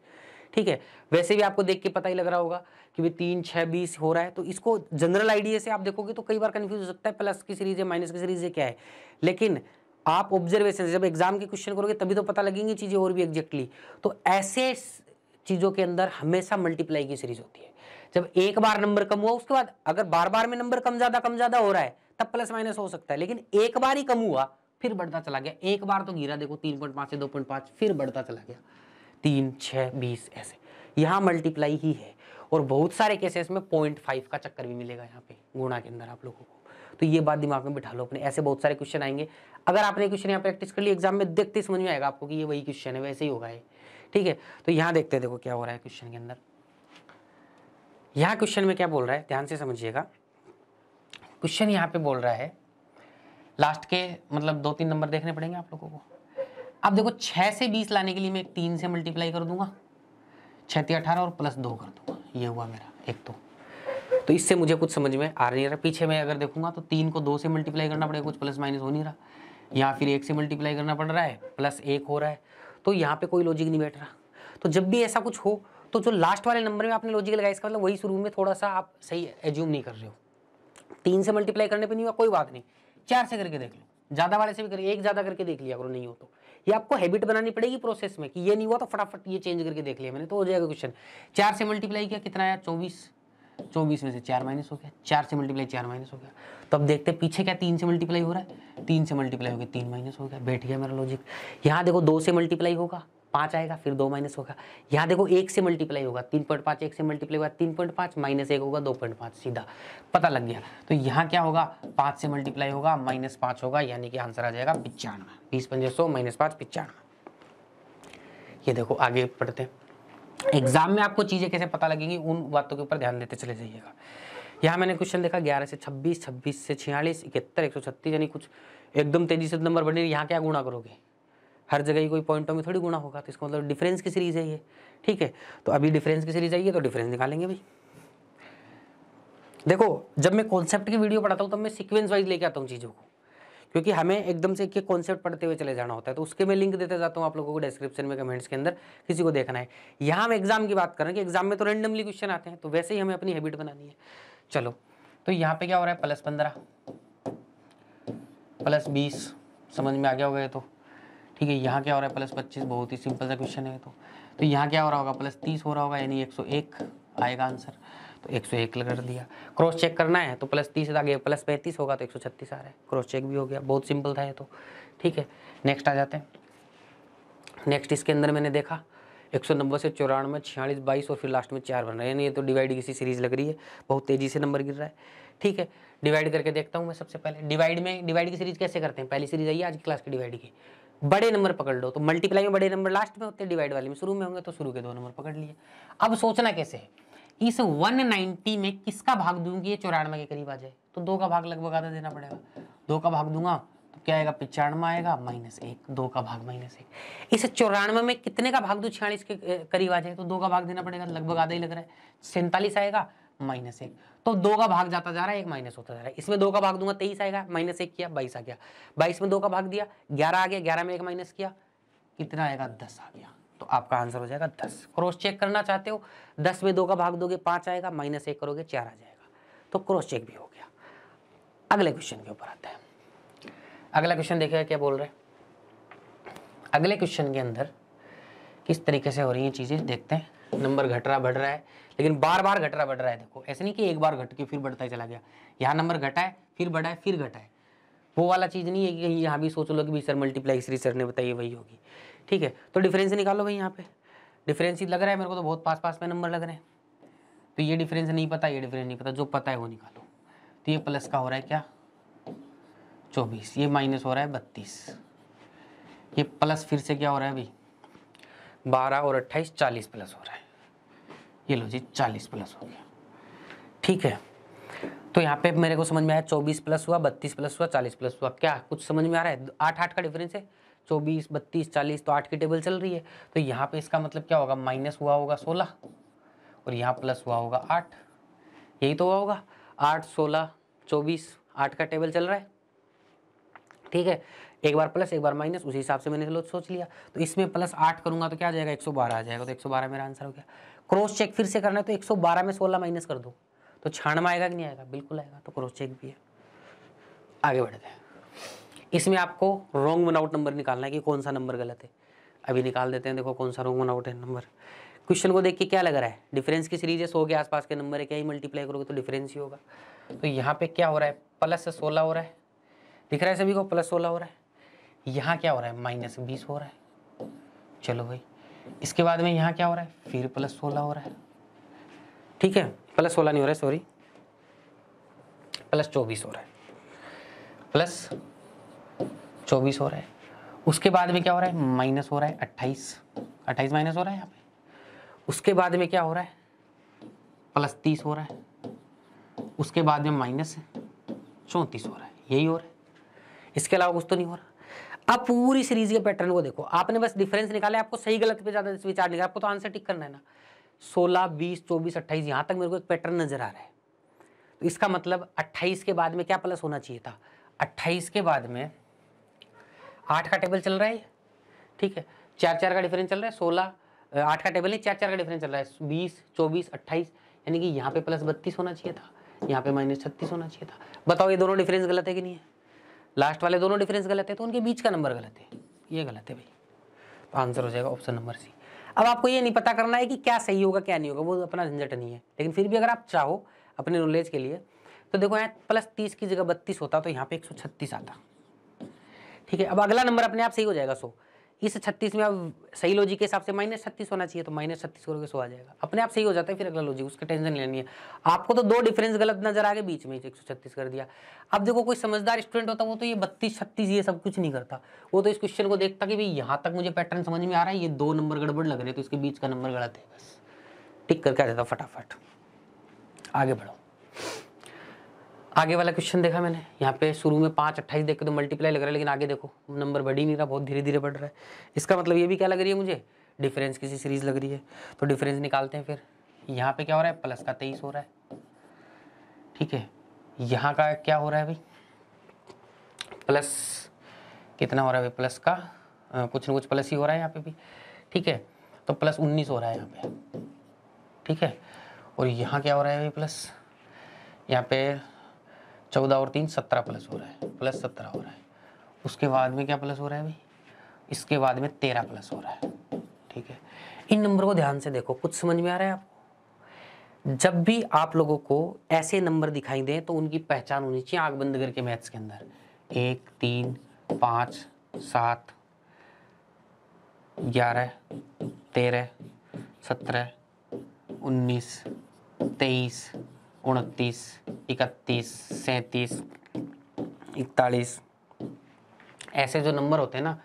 ठीक है वैसे भी आपको देख के पता ही लग रहा होगा कि भाई तीन छः बीस हो रहा है तो इसको जनरल आइडिया से आप देखोगे तो कई बार कन्फ्यूज हो सकता है प्लस की सीरीज है माइनस की सीरीज है क्या है लेकिन आप ऑब्जर्वेशन जब एग्जाम के क्वेश्चन करोगे तभी तो पता लगेंगी चीज़ें और भी एग्जैक्टली तो ऐसे चीज़ों के अंदर हमेशा मल्टीप्लाई की सीरीज होती है जब एक बार नंबर कम हुआ उसके बाद अगर बार बार में नंबर कम ज़्यादा कम ज़्यादा हो रहा है तब प्लस माइनस हो सकता है लेकिन एक बार ही कम हुआ फिर बढ़ता चला गया एक बार तो गिरा देखो तीन पॉइंट पाँच से दो पॉइंट पाँच फिर बढ़ता चला गया तीन छः बीस ऐसे यहाँ मल्टीप्लाई ही है और बहुत सारे केसेस में पॉइंट फाइव का चक्कर भी मिलेगा यहाँ पे गुणा के अंदर आप लोगों को तो ये बात दिमाग में बिठा लो अपने ऐसे बहुत सारे क्वेश्चन आएंगे अगर आपने क्वेश्चन यहाँ प्रैक्टिस कर ली एग्जाम में देखते समझ में आएगा आपको कि ये वही क्वेश्चन है वैसे ही होगा ये ठीक है तो यहाँ देखते देखो क्या हो रहा है क्वेश्चन के अंदर यहाँ क्वेश्चन में क्या बोल रहा है ध्यान से समझिएगा क्वेश्चन यहाँ पे बोल रहा है लास्ट के मतलब दो तीन नंबर देखने पड़ेंगे आप लोगों को अब देखो छः से बीस लाने के लिए मैं तीन से मल्टीप्लाई कर दूंगा छः अठारह और प्लस दो कर दूंगा ये हुआ मेरा एक तो तो इससे मुझे कुछ समझ में आ नहीं रहा पीछे मैं अगर देखूंगा तो तीन को दो से मल्टीप्लाई करना पड़ेगा कुछ प्लस माइनस हो नहीं रहा या फिर एक से मल्टीप्लाई करना पड़ रहा है प्लस एक हो रहा है तो यहाँ पे कोई लॉजिक नहीं बैठ रहा तो जब भी ऐसा कुछ हो तो जो लास्ट वाले नंबर में आपने लॉजिक लगाया इसका मतलब वही शुरू में थोड़ा सा आप सही एज्यूम नहीं कर रहे हो तीन से मल्टीप्लाई करने पर नहीं हुआ कोई बात नहीं चार से करके देख लो ज़्यादा वाले से भी करिए एक ज़्यादा करके देख लिया करो नहीं हो तो ये आपको हैबिट बनानी पड़ेगी प्रोसेस में कि ये नहीं हुआ तो फटाफट ये चेंज करके देख लिया मैंने तो हो जाएगा क्वेश्चन चार से मल्टीप्लाई किया कितना आया चौबीस चौबीस में से चार माइनस हो गया चार से मल्टीप्लाई चार माइनस हो गया तो अब देखते हैं पीछे क्या तीन से मल्टीप्लाई हो रहा है तीन से मल्टीप्लाई हो गया तीन माइनस हो गया बैठ गया मेरा लॉजिक यहाँ देखो दो से मल्टीप्लाई होगा पाँच आएगा फिर दो माइनस होगा यहाँ देखो एक से मल्टीप्लाई होगा तीन पॉइंट पाँच एक से मल्टीप्लाई होगा तीन पॉइंट पाँच माइनस एक होगा दो पॉइंट पाँच सीधा पता लग गया तो यहाँ क्या होगा पाँच से मल्टीप्लाई होगा माइनस पाँच होगा यानी कि आंसर आ जाएगा पचानवे बीस पंजे सौ माइनस पाँच पिचानवे ये देखो आगे पढ़ते हैं एग्जाम में आपको चीज़ें कैसे पता लगेंगी उन बातों के ऊपर ध्यान देते चले जाइएगा यहाँ मैंने क्वेश्चन देखा ग्यारह से छब्बीस छब्बीस से छियालीस इकहत्तर एक सौ छत्तीस यानी कुछ एकदम तेजी से नंबर बढ़े यहाँ क्या गुणा करोगे हर जगह ही कोई पॉइंटों में थोड़ी गुणा होगा तो इसका मतलब डिफरेंस की सीरीज है ये ठीक है तो अभी डिफरेंस की सीरीज आई है तो डिफरेंस निकालेंगे भाई देखो जब मैं कॉन्सेप्ट की वीडियो पढ़ाता हूँ तब तो मैं सीक्वेंस वाइज लेके आता हूँ चीज़ों को क्योंकि हमें एकदम से एक एक कॉन्सेप्ट पढ़ते हुए चले जाना होता है तो उसके मैं लिंक देते जाता हूँ आप लोगों को डिस्क्रिप्शन में कमेंट्स के अंदर किसी को देखना है यहाँ हम एग्जाम की बात कर रहे हैं कि एग्जाम में तो रेंडमली क्वेश्चन आते हैं तो वैसे ही हमें अपनी हैबिट बनानी है चलो तो यहाँ पे क्या हो रहा है प्लस पंद्रह प्लस बीस समझ में आ गया होगा ये तो ठीक है यहाँ क्या हो रहा है प्लस पच्चीस बहुत ही सिंपल सा क्वेश्चन है तो तो यहाँ क्या हो रहा होगा प्लस तीस हो रहा होगा यानी एक सौ एक आएगा आंसर तो एक सौ एक कर दिया क्रॉस चेक करना है तो प्लस तीस गया प्लस पैंतीस होगा तो एक सौ छत्तीस आ रहा है क्रॉस चेक भी हो गया बहुत सिंपल था ये तो ठीक है नेक्स्ट आ जाते हैं नेक्स्ट इसके अंदर मैंने देखा एक सौ नब्बे से चौरानवे छियालीस बाईस और फिर लास्ट में चार बन रहा है ये तो डिवाइड की सी सीरीज लग रही है बहुत तेज़ी से नंबर गिर रहा है ठीक है डिवाइड करके देखता हूँ मैं सबसे पहले डिवाइड में डिवाइड की सीरीज कैसे करते हैं पहली सीरीज आई है आज की क्लास की डिवाइड की बड़े नंबर पकड़ लो तो मल्टीप्लाई में बड़े नंबर लास्ट में होते हैं डिवाइड वाले में शुरू में होंगे तो शुरू के दो नंबर पकड़ लिए अब सोचना कैसे है इस 190 में किसका भाग दूंगी ये चौरानवे के करीब आ जाए तो दो का भाग लगभग आधा देना पड़ेगा दो का भाग दूंगा तो क्या आएगा पिचानवा आएगा माइनस एक दो का भाग माइनस एक इस चौरानवे में कितने का भाग दू छियालीस के करीब आ जाए तो दो का भाग देना पड़ेगा लगभग आधा ही लग रहा है सैंतालीस आएगा माइनस एक तो दो का भाग जाता जा रहा है एक माइनस होता जा रहा है इसमें दो का भाग दूंगा तेईस आएगा माइनस एक किया बाईस आ गया बाईस में दो का भाग दिया ग्यारह आ गया ग्यारह में एक माइनस किया कितना आएगा दस आ गया तो आपका आंसर हो जाएगा दस क्रॉस चेक करना चाहते हो दस में दो का भाग दोगे पांच आएगा माइनस एक करोगे चार आ जाएगा तो क्रॉस चेक भी हो गया अगले क्वेश्चन के ऊपर आता है अगला क्वेश्चन देखिएगा क्या बोल रहे हैं अगले क्वेश्चन के अंदर किस तरीके से हो रही हैं चीज़ें देखते हैं नंबर घट रहा बढ़ रहा है लेकिन बार बार घट रहा बढ़ रहा है देखो ऐसे नहीं कि एक बार घट के फिर बढ़ता चला गया यहाँ नंबर घटा है फिर बढ़ा है फिर घटा है वो वाला चीज़ नहीं है कि यहाँ भी सोच लो कि भाई सर मल्टीप्लाई श्री सर ने बताइए वही होगी ठीक है तो डिफरेंस निकालो भाई यहाँ पे डिफरेंस ही लग रहा है मेरे को तो बहुत पास पास में नंबर लग रहे हैं तो ये डिफरेंस नहीं पता ये डिफरेंस नहीं पता जो पता है वो निकालो तो ये प्लस का हो रहा है क्या चौबीस ये माइनस हो रहा है बत्तीस ये प्लस फिर से क्या हो रहा है अभी बारह और अट्ठाईस चालीस प्लस हो रहा है ये लो जी चालीस प्लस हो गया ठीक है तो यहाँ पे मेरे को समझ में आया चौबीस प्लस हुआ बत्तीस प्लस हुआ चालीस प्लस हुआ क्या कुछ समझ में आ रहा है आठ आठ का डिफरेंस है चौबीस बत्तीस चालीस तो आठ की टेबल चल रही है तो यहाँ पे इसका मतलब क्या होगा माइनस हुआ होगा सोलह और यहाँ प्लस हुआ होगा आठ यही तो हुआ होगा आठ सोलह चौबीस आठ का टेबल चल रहा है ठीक है एक बार प्लस एक बार माइनस उसी हिसाब से मैंने चलो सोच लिया तो इसमें प्लस आठ करूंगा तो क्या आ जाएगा एक सौ बारह आ जाएगा तो एक सौ बारह मेरा आंसर हो गया क्रॉस चेक फिर से करना है तो एक सौ बारह में सोलह माइनस कर दो तो छाण में आएगा कि नहीं आएगा बिल्कुल आएगा तो क्रॉस चेक भी है आगे बढ़ते हैं इसमें आपको रॉन्ग वन आउट नंबर निकालना है कि कौन सा नंबर गलत है अभी निकाल देते हैं देखो कौन सा रॉन्ग वन आउट है नंबर क्वेश्चन को देख के क्या लग रहा है डिफरेंस की सीरीज है सो के आसपास के नंबर है क्या ही मल्टीप्लाई करोगे तो डिफरेंस ही होगा तो यहाँ पे क्या हो रहा है प्लस सोलह हो रहा है दिख रहा है सभी को प्लस सोलह हो रहा है यहाँ क्या हो रहा है माइनस बीस हो रहा है चलो भाई इसके बाद में यहाँ क्या हो रहा है फिर प्लस सोलह हो रहा है ठीक है प्लस सोलह नहीं हो रहा है सॉरी प्लस चौबीस हो रहा है प्लस चौबीस हो रहा है उसके बाद में क्या हो रहा है माइनस हो रहा है अट्ठाईस अट्ठाईस माइनस हो रहा है यहाँ पे उसके बाद में क्या हो रहा है प्लस तीस हो रहा है उसके बाद में माइनस चौंतीस हो रहा है यही हो रहा है इसके अलावा कुछ तो नहीं हो रहा अब पूरी सीरीज के पैटर्न को देखो आपने बस डिफरेंस निकाला आपको सही गलत पे ज़्यादा विचार निकाला आपको तो आंसर टिक करना है ना सोलह बीस चौबीस अट्ठाईस यहाँ तक मेरे को एक पैटर्न नजर आ रहा है तो इसका मतलब अट्ठाईस के बाद में क्या प्लस होना चाहिए था अट्ठाईस के बाद में आठ का टेबल चल रहा है ठीक है चार चार का डिफरेंस चल रहा है सोलह आठ का टेबल है चार चार का डिफरेंस चल रहा है बीस चौबीस अट्ठाईस यानी कि यहाँ पे प्लस बत्तीस होना चाहिए था यहाँ पे माइनस छत्तीस होना चाहिए था बताओ ये दोनों डिफरेंस गलत है कि नहीं है लास्ट वाले दोनों डिफरेंस गलत है तो उनके बीच का नंबर गलत है ये गलत है भाई तो आंसर हो जाएगा ऑप्शन नंबर सी अब आपको ये नहीं पता करना है कि क्या सही होगा क्या नहीं होगा वो अपना झंझट नहीं है लेकिन फिर भी अगर आप चाहो अपने नॉलेज के लिए तो देखो यहाँ प्लस तीस की जगह बत्तीस होता तो यहाँ पे एक सौ छत्तीस आता ठीक है अब अगला नंबर अपने आप सही हो जाएगा सो इस छत्तीस में अब सही लॉजिक के हिसाब से माइनस छत्तीस होना चाहिए तो माइनस छत्तीस करोगे सो आ जाएगा अपने आप सही हो जाता है फिर अगला लॉजिक उसका टेंशन लेनी है आपको तो दो डिफरेंस गलत नजर आ गए बीच में एक सौ छत्तीस कर दिया अब देखो कोई समझदार स्टूडेंट होता वो तो ये बत्तीस छत्तीस ये सब कुछ नहीं करता वो तो इस क्वेश्चन को देखता कि भाई यहाँ तक मुझे पैटर्न समझ में आ रहा है ये दो नंबर गड़बड़ लग रहे तो इसके बीच का नंबर गलत है बस टिक करके आ जाता फटाफट आगे बढ़ो आगे वाला क्वेश्चन देखा मैंने यहाँ पे शुरू में पाँच अट्ठाईस देख के तो मल्टीप्लाई लग रहा है लेकिन आगे देखो नंबर बढ़ ही नहीं रहा बहुत धीरे धीरे बढ़ रहा है इसका मतलब ये भी क्या लग रही है मुझे डिफरेंस किसी सीरीज़ लग रही है तो डिफरेंस निकालते हैं फिर यहाँ पे क्या हो रहा है प्लस का तेईस हो रहा है ठीक है यहाँ का क्या हो रहा है भाई प्लस कितना हो रहा है भाई प्लस का आ, कुछ ना कुछ प्लस ही हो रहा है यहाँ पे भी ठीक है तो प्लस उन्नीस हो रहा है यहाँ पे ठीक है और यहाँ क्या हो रहा है भाई प्लस यहाँ पे चौदह और तीन सत्रह प्लस हो रहा है प्लस सत्रह हो रहा है उसके बाद में क्या प्लस हो रहा है भाई इसके बाद में तेरह प्लस हो रहा है ठीक है इन नंबर को ध्यान से देखो कुछ समझ में आ रहा है आपको जब भी आप लोगों को ऐसे नंबर दिखाई दें तो उनकी पहचान होनी चाहिए आग बंद करके मैथ्स के अंदर एक तीन पाँच सात ग्यारह तेरह सत्रह उन्नीस तेईस उनतीस इकतीस सैंतीस इकतालीस ऐसे जो नंबर होते हैं ना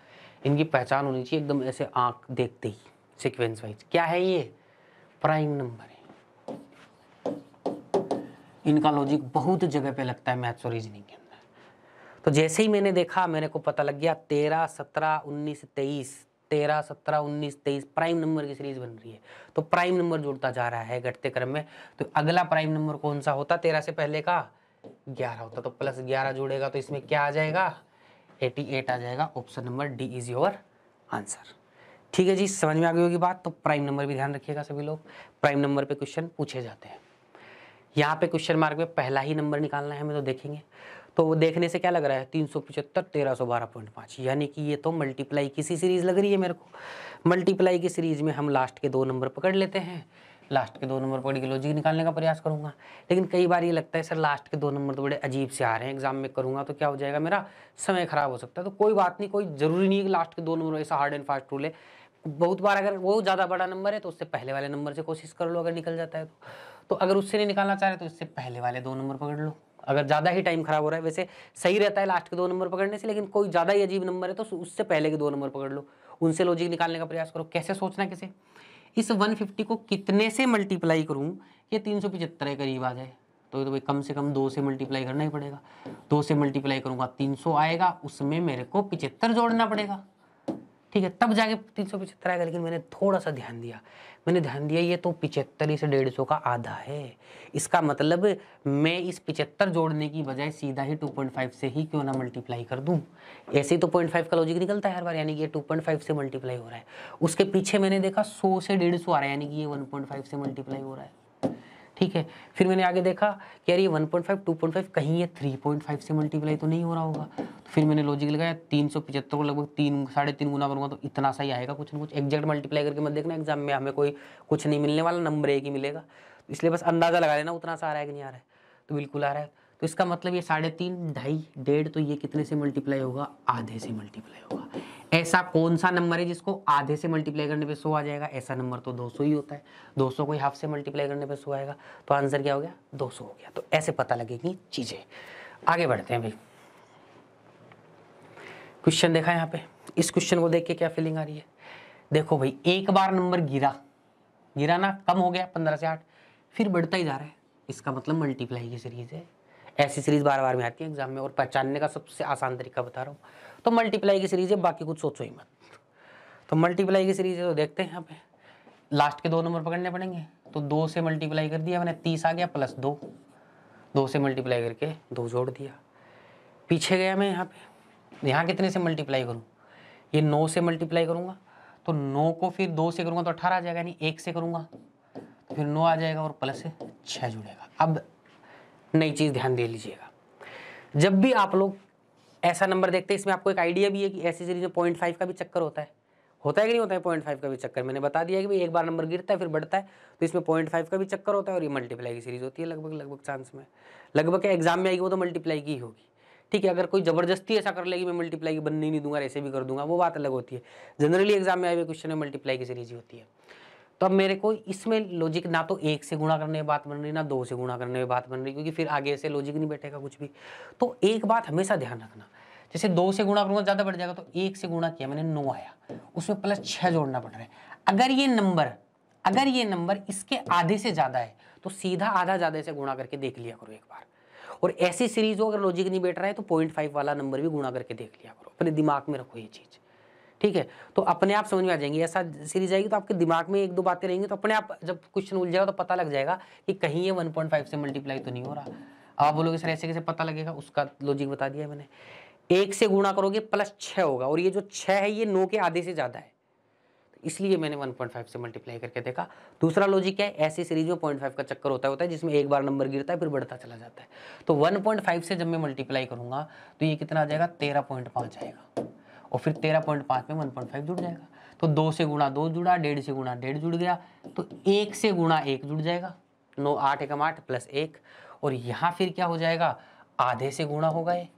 इनकी पहचान होनी चाहिए एकदम ऐसे आंख देखते ही सिक्वेंस वाइज क्या है ये प्राइम नंबर है इनका लॉजिक बहुत जगह पे लगता है मैथ्स और रीजनिंग के अंदर तो जैसे ही मैंने देखा मेरे को पता लग गया तेरह सत्रह उन्नीस तेईस तेरह सत्रह उन्नीस तेईस प्राइम नंबर की सीरीज बन रही है तो प्राइम नंबर जुड़ता जा रहा है घटते क्रम में तो अगला प्राइम नंबर कौन सा होता तेरह से पहले का ग्यारह होता तो प्लस ग्यारह जुड़ेगा तो इसमें क्या आ जाएगा एटी एट आ जाएगा option number D is your answer ठीक है जी समझ में आ गई होगी बात तो प्राइम नंबर भी ध्यान रखिएगा सभी लोग प्राइम नंबर पे क्वेश्चन पूछे जाते हैं यहाँ पे क्वेश्चन मार्क में पहला ही नंबर निकालना है हमें तो देखेंगे तो वो देखने से क्या लग रहा है तीन सौ पचहत्तर तेरह सौ बारह पॉइंट पाँच यानी कि ये तो मल्टीप्लाई किसी सीरीज़ लग रही है मेरे को मल्टीप्लाई की सीरीज़ में हम लास्ट के दो नंबर पकड़ लेते हैं लास्ट के दो नंबर पकड़ के लॉजिक निकालने का प्रयास करूँगा लेकिन कई बार ये लगता है सर लास्ट के दो नंबर तो बड़े अजीब से आ रहे हैं एग्जाम में करूँगा तो क्या हो जाएगा मेरा समय ख़राब हो सकता है तो कोई बात नहीं कोई ज़रूरी नहीं है कि लास्ट के दो नंबर ऐसा हार्ड एंड फास्ट रूल है बहुत बार अगर वो ज़्यादा बड़ा नंबर है तो उससे पहले वाले नंबर से कोशिश कर लो अगर निकल जाता है तो, तो अगर उससे नहीं निकालना चाह रहे तो इससे पहले वाले दो नंबर पकड़ लो अगर ज़्यादा ही टाइम खराब हो रहा है वैसे सही रहता है लास्ट के दो नंबर पकड़ने से लेकिन कोई ज़्यादा ही अजीब नंबर है तो उससे पहले के दो नंबर पकड़ लो उनसे लॉजिक निकालने का प्रयास करो कैसे सोचना किसे इस 150 को कितने से मल्टीप्लाई करूँ ये तीन सौ पिचहत्तर के करीब आ जाए तो, तो भाई कम से कम दो से मल्टीप्लाई करना ही पड़ेगा दो से मल्टीप्लाई करूँगा तीन सौ आएगा उसमें मेरे को पिचहत्तर जोड़ना पड़ेगा ठीक है तब जाके तीन सौ पिछहत्तर आएगा लेकिन मैंने थोड़ा सा ध्यान दिया मैंने ध्यान दिया ये तो पिचहत्तर से डेढ़ सौ का आधा है इसका मतलब मैं इस पिचहत्तर जोड़ने की बजाय सीधा ही 2.5 से ही क्यों ना मल्टीप्लाई कर दूं ऐसे ही तो पॉइंट फाइव का लॉजिक निकलता है हर बार यानी कि ये 2.5 से मल्टीप्लाई हो रहा है उसके पीछे मैंने देखा सौ से डेढ़ सौ आ रहा है यानी कि ये 1.5 से मल्टीप्लाई हो रहा है ठीक है फिर मैंने आगे देखा कि यार ये 1.5 2.5 कहीं ये 3.5 से मल्टीप्लाई तो नहीं हो रहा होगा तो फिर मैंने लॉजिक लगाया तीन सौ पचहत्तर को लगभग तीन साढ़े तीन गुना करूँगा तो इतना सा ही आएगा कुछ ना कुछ एग्जैक्ट मल्टीप्लाई करके मत देखना एग्जाम में हमें कोई कुछ नहीं मिलने वाला नंबर एक ही मिलेगा तो इसलिए बस अंदाज़ा लगा लेना उतना सा आ रहा है कि नहीं आ रहा है तो बिल्कुल आ रहा है तो इसका मतलब ये साढ़े तीन ढाई डेढ़ तो ये कितने से मल्टीप्लाई होगा आधे से मल्टीप्लाई होगा ऐसा कौन सा नंबर है जिसको आधे से मल्टीप्लाई करने पे सो आ जाएगा ऐसा नंबर तो 200 ही होता है 200 को हाफ से मल्टीप्लाई करने पे सो आएगा तो आंसर क्या हो गया 200 हो गया तो ऐसे पता लगेगी चीज़ें आगे बढ़ते हैं भाई क्वेश्चन देखा यहाँ पे इस क्वेश्चन को देख के क्या फीलिंग आ रही है देखो भाई एक बार नंबर गिरा गिरा ना कम हो गया पंद्रह से आठ फिर बढ़ता ही जा रहा है इसका मतलब मल्टीप्लाई की सीरीज है ऐसी सीरीज बार बार में आती है एग्जाम में और पहचानने का सबसे आसान तरीका बता रहा हूँ तो मल्टीप्लाई की सीरीज है बाकी कुछ सोचो ही मत तो मल्टीप्लाई की सीरीज है तो देखते हैं यहाँ पे लास्ट के दो नंबर पकड़ने पड़ेंगे तो दो से मल्टीप्लाई कर दिया मैंने तीस आ गया प्लस दो दो से मल्टीप्लाई करके दो जोड़ दिया पीछे गया मैं यहाँ पे यहाँ कितने से मल्टीप्लाई करूँ ये नौ से मल्टीप्लाई करूँगा तो नौ को फिर दो से करूँगा तो अठारह आ जाएगा यानी एक से करूँगा तो फिर नौ आ जाएगा और प्लस छः जुड़ेगा अब नई चीज़ ध्यान दे लीजिएगा जब भी आप लोग ऐसा नंबर देखते हैं इसमें आपको एक आइडिया भी है कि ऐसी सीरीज में पॉइंट फाइव का भी चक्कर होता है होता है कि नहीं होता है पॉइंट फाइव का भी चक्कर मैंने बता दिया कि भाई एक बार नंबर गिरता है फिर बढ़ता है तो इसमें पॉइंट फाइव का भी चक्कर होता है और ये मल्टीप्लाई की सीरीज होती है लगभग लगभग चांस में लगभग एग्जाम में आएगी वो तो मल्टीप्लाई की होगी ठीक है अगर कोई ज़बरदस्ती ऐसा कर लेगी मैं मल्टीप्लाई की बनने नहीं दूंगा ऐसे भी कर दूंगा वो बात अलग होती है जनरली एग्जाम में आए हुए क्वेश्चन में मल्टीप्लाई की सीरीज होती है तो अब मेरे को इसमें लॉजिक ना तो एक से गुणा करने में बात बन रही ना दो से गुणा करने में बात बन रही क्योंकि फिर आगे ऐसे लॉजिक नहीं बैठेगा कुछ भी तो एक बात हमेशा ध्यान रखना जैसे दो से गुणा करूंगा ज़्यादा बढ़ जाएगा तो एक से गुणा किया मैंने नौ आया उसमें प्लस छः जोड़ना पड़ रहा है अगर ये नंबर अगर ये नंबर इसके आधे से ज़्यादा है तो सीधा आधा ज़्यादा से गुणा करके देख लिया करो एक बार और ऐसी सीरीज हो अगर लॉजिक नहीं बैठ रहा है तो पॉइंट फाइव वाला नंबर भी गुणा करके देख लिया करो अपने दिमाग में रखो ये चीज़ ठीक है तो अपने आप समझ में आ जाएंगे ऐसा सीरीज आएगी तो आपके दिमाग में एक दो बातें रहेंगी तो अपने आप जब क्वेश्चन उलझ जाएगा तो पता लग जाएगा कि कहीं ये 1.5 से मल्टीप्लाई तो नहीं हो रहा आप बोलोगे सर ऐसे कैसे पता लगेगा उसका लॉजिक बता दिया मैंने एक से गुणा करोगे प्लस छः होगा और ये जो छः है ये नौ के आधे से ज़्यादा है तो इसलिए मैंने 1.5 से मल्टीप्लाई करके देखा दूसरा लॉजिक है ऐसी सीरीज में फाइव का चक्कर होता होता है जिसमें एक बार नंबर गिरता है फिर बढ़ता चला जाता है तो 1.5 से जब मैं मल्टीप्लाई करूंगा तो ये कितना आ जाएगा 13.5 आएगा और फिर तेरह पॉइंट पाँच में वन पॉइंट फाइव जुड़ जाएगा तो दो से गुणा दो जुड़ा डेढ़ से गुणा डेढ़ जुड़ गया तो एक से गुणा एक जुड़ जाएगा नौ आठ एकम आठ प्लस एक और यहाँ फिर क्या हो जाएगा आधे से गुणा होगा ये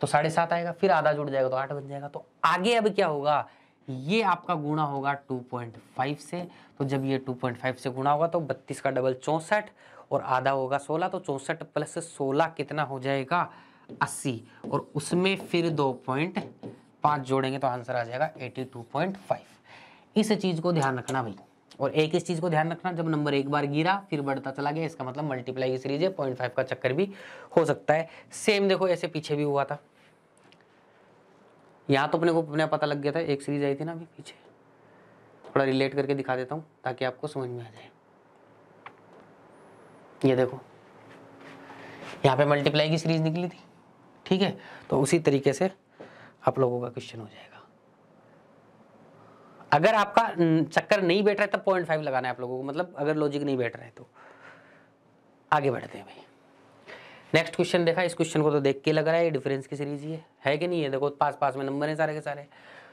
तो साढ़े सात आएगा फिर आधा जुड़ जाएगा तो आठ बन जाएगा तो आगे अब क्या होगा ये आपका गुणा होगा 2.5 से तो जब ये 2.5 से गुणा होगा तो 32 का डबल चौंसठ और आधा होगा 16 तो चौंसठ प्लस 16 कितना हो जाएगा 80 और उसमें फिर दो पॉइंट पाँच जोड़ेंगे तो आंसर आ जाएगा एटी टू पॉइंट फाइव इस चीज़ को ध्यान रखना भाई और एक इस चीज़ को ध्यान रखना जब नंबर एक बार गिरा फिर बढ़ता चला गया इसका मतलब मल्टीप्लाई की सीरीज है पॉइंट फाइव का चक्कर भी हो सकता है सेम देखो ऐसे पीछे भी हुआ था यहाँ तो अपने को अपने पता लग गया था एक सीरीज आई थी ना अभी पीछे थोड़ा रिलेट करके दिखा देता हूँ ताकि आपको समझ में आ जाए ये देखो यहाँ पे मल्टीप्लाई की सीरीज निकली थी ठीक है तो उसी तरीके से आप लोगों का क्वेश्चन हो जाएगा अगर आपका चक्कर नहीं बैठ रहा है तब पॉइंट फाइव लगाना है आप लोगों को मतलब अगर लॉजिक नहीं बैठ रहा है तो आगे बढ़ते हैं भाई नेक्स्ट क्वेश्चन देखा इस क्वेश्चन को तो देख के लग रहा है डिफरेंस की सीरीज ये है कि नहीं है देखो पास पास में नंबर हैं सारे के सारे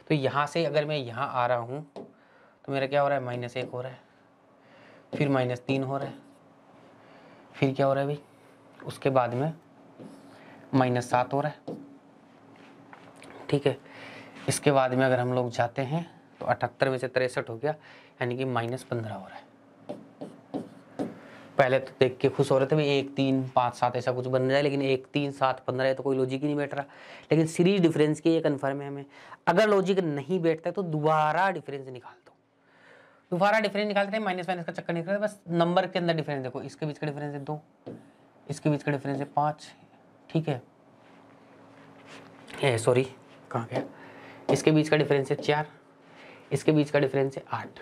तो यहाँ से अगर मैं यहाँ आ रहा हूँ तो मेरा क्या हो रहा है माइनस एक हो रहा है फिर माइनस तीन हो रहा है फिर क्या हो रहा है भाई उसके बाद में माइनस सात हो रहा है ठीक है इसके बाद में अगर हम लोग जाते हैं तो अठहत्तर में से तिरसठ हो गया यानी कि माइनस पंद्रह हो रहा है पहले तो देख के खुश हो रहे थे भाई एक तीन पाँच सात ऐसा कुछ बन रहा है लेकिन एक तीन सात पंद्रह तो कोई लॉजिक ही नहीं बैठ रहा लेकिन सीरीज डिफरेंस की ये कन्फर्म है हमें अगर लॉजिक नहीं बैठता तो दोबारा डिफरेंस निकाल दो दोबारा डिफरेंस निकालते हैं माइनस माइनस का चक्कर निकालते बस नंबर के अंदर डिफरेंस देखो इसके बीच का डिफरेंस है दो इसके बीच का डिफरेंस है पाँच ठीक है सॉरी कहाँ गया इसके बीच का डिफरेंस है चार इसके बीच का डिफरेंस है आठ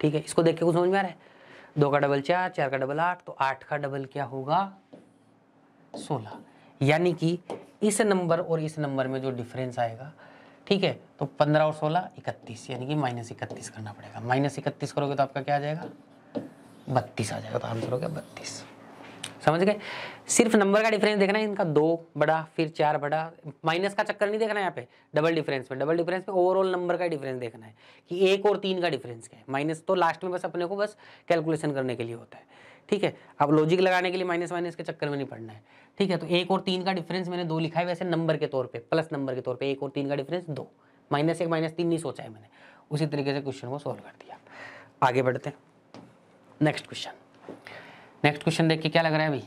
ठीक है इसको देख के कुछ समझ में आ रहा है दो का डबल चार चार का डबल आठ तो आठ का डबल क्या होगा सोलह यानी कि इस नंबर और इस नंबर में जो डिफरेंस आएगा ठीक है तो पंद्रह और सोलह इकतीस यानी कि माइनस इकतीस करना पड़ेगा माइनस इकतीस करोगे तो आपका क्या आ जाएगा बत्तीस आ जाएगा तो आंसर हो गया बत्तीस समझ गए सिर्फ नंबर का डिफरेंस देखना है इनका दो बड़ा फिर चार बड़ा माइनस का चक्कर नहीं देखना है यहाँ पे डबल डिफरेंस में डबल डिफरेंस में ओवरऑल नंबर का डिफरेंस देखना है कि एक और तीन का डिफरेंस क्या है माइनस तो लास्ट में बस अपने को बस कैलकुलेशन करने के लिए होता है ठीक है अब लॉजिक लगाने के लिए माइनस माइनस के चक्कर में नहीं पड़ना है ठीक है तो एक और तीन का डिफरेंस मैंने दो लिखा है वैसे नंबर के तौर पर प्लस नंबर के तौर पर एक और तीन का डिफरेंस दो माइनस एक माइनस तीन नहीं सोचा है मैंने उसी तरीके से क्वेश्चन को सॉल्व कर दिया आगे बढ़ते हैं नेक्स्ट क्वेश्चन नेक्स्ट क्वेश्चन देख के क्या लग रहा है अभी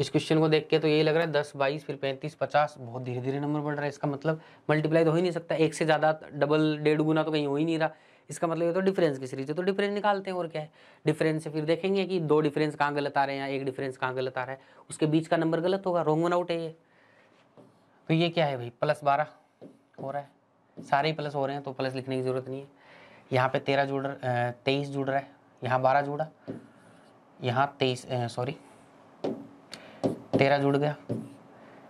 इस क्वेश्चन को देख के तो यही लग रहा है दस बाईस फिर पैंतीस पचास बहुत धीरे धीरे नंबर बढ़ रहा है इसका मतलब मल्टीप्लाई तो हो ही नहीं सकता एक से ज़्यादा डबल डेढ़ गुना तो कहीं हो ही नहीं रहा इसका मतलब ये तो डिफरेंस की सीरीज है तो डिफरेंस निकालते हैं और क्या है डिफरेंस से फिर देखेंगे कि दो डिफरेंस कहाँ गलत आ रहे हैं या एक डिफरेंस कहाँ गलत आ रहा है उसके बीच का नंबर गलत होगा रोंग वन आउट है ये तो ये क्या है भाई प्लस बारह हो रहा है सारे ही प्लस हो रहे हैं तो प्लस लिखने की ज़रूरत नहीं है यहाँ पे तेरह जुड़ रहा तेईस जुड़ रहा है यहाँ बारह जुड़ा यहाँ तेईस सॉरी तेरह जुड़ गया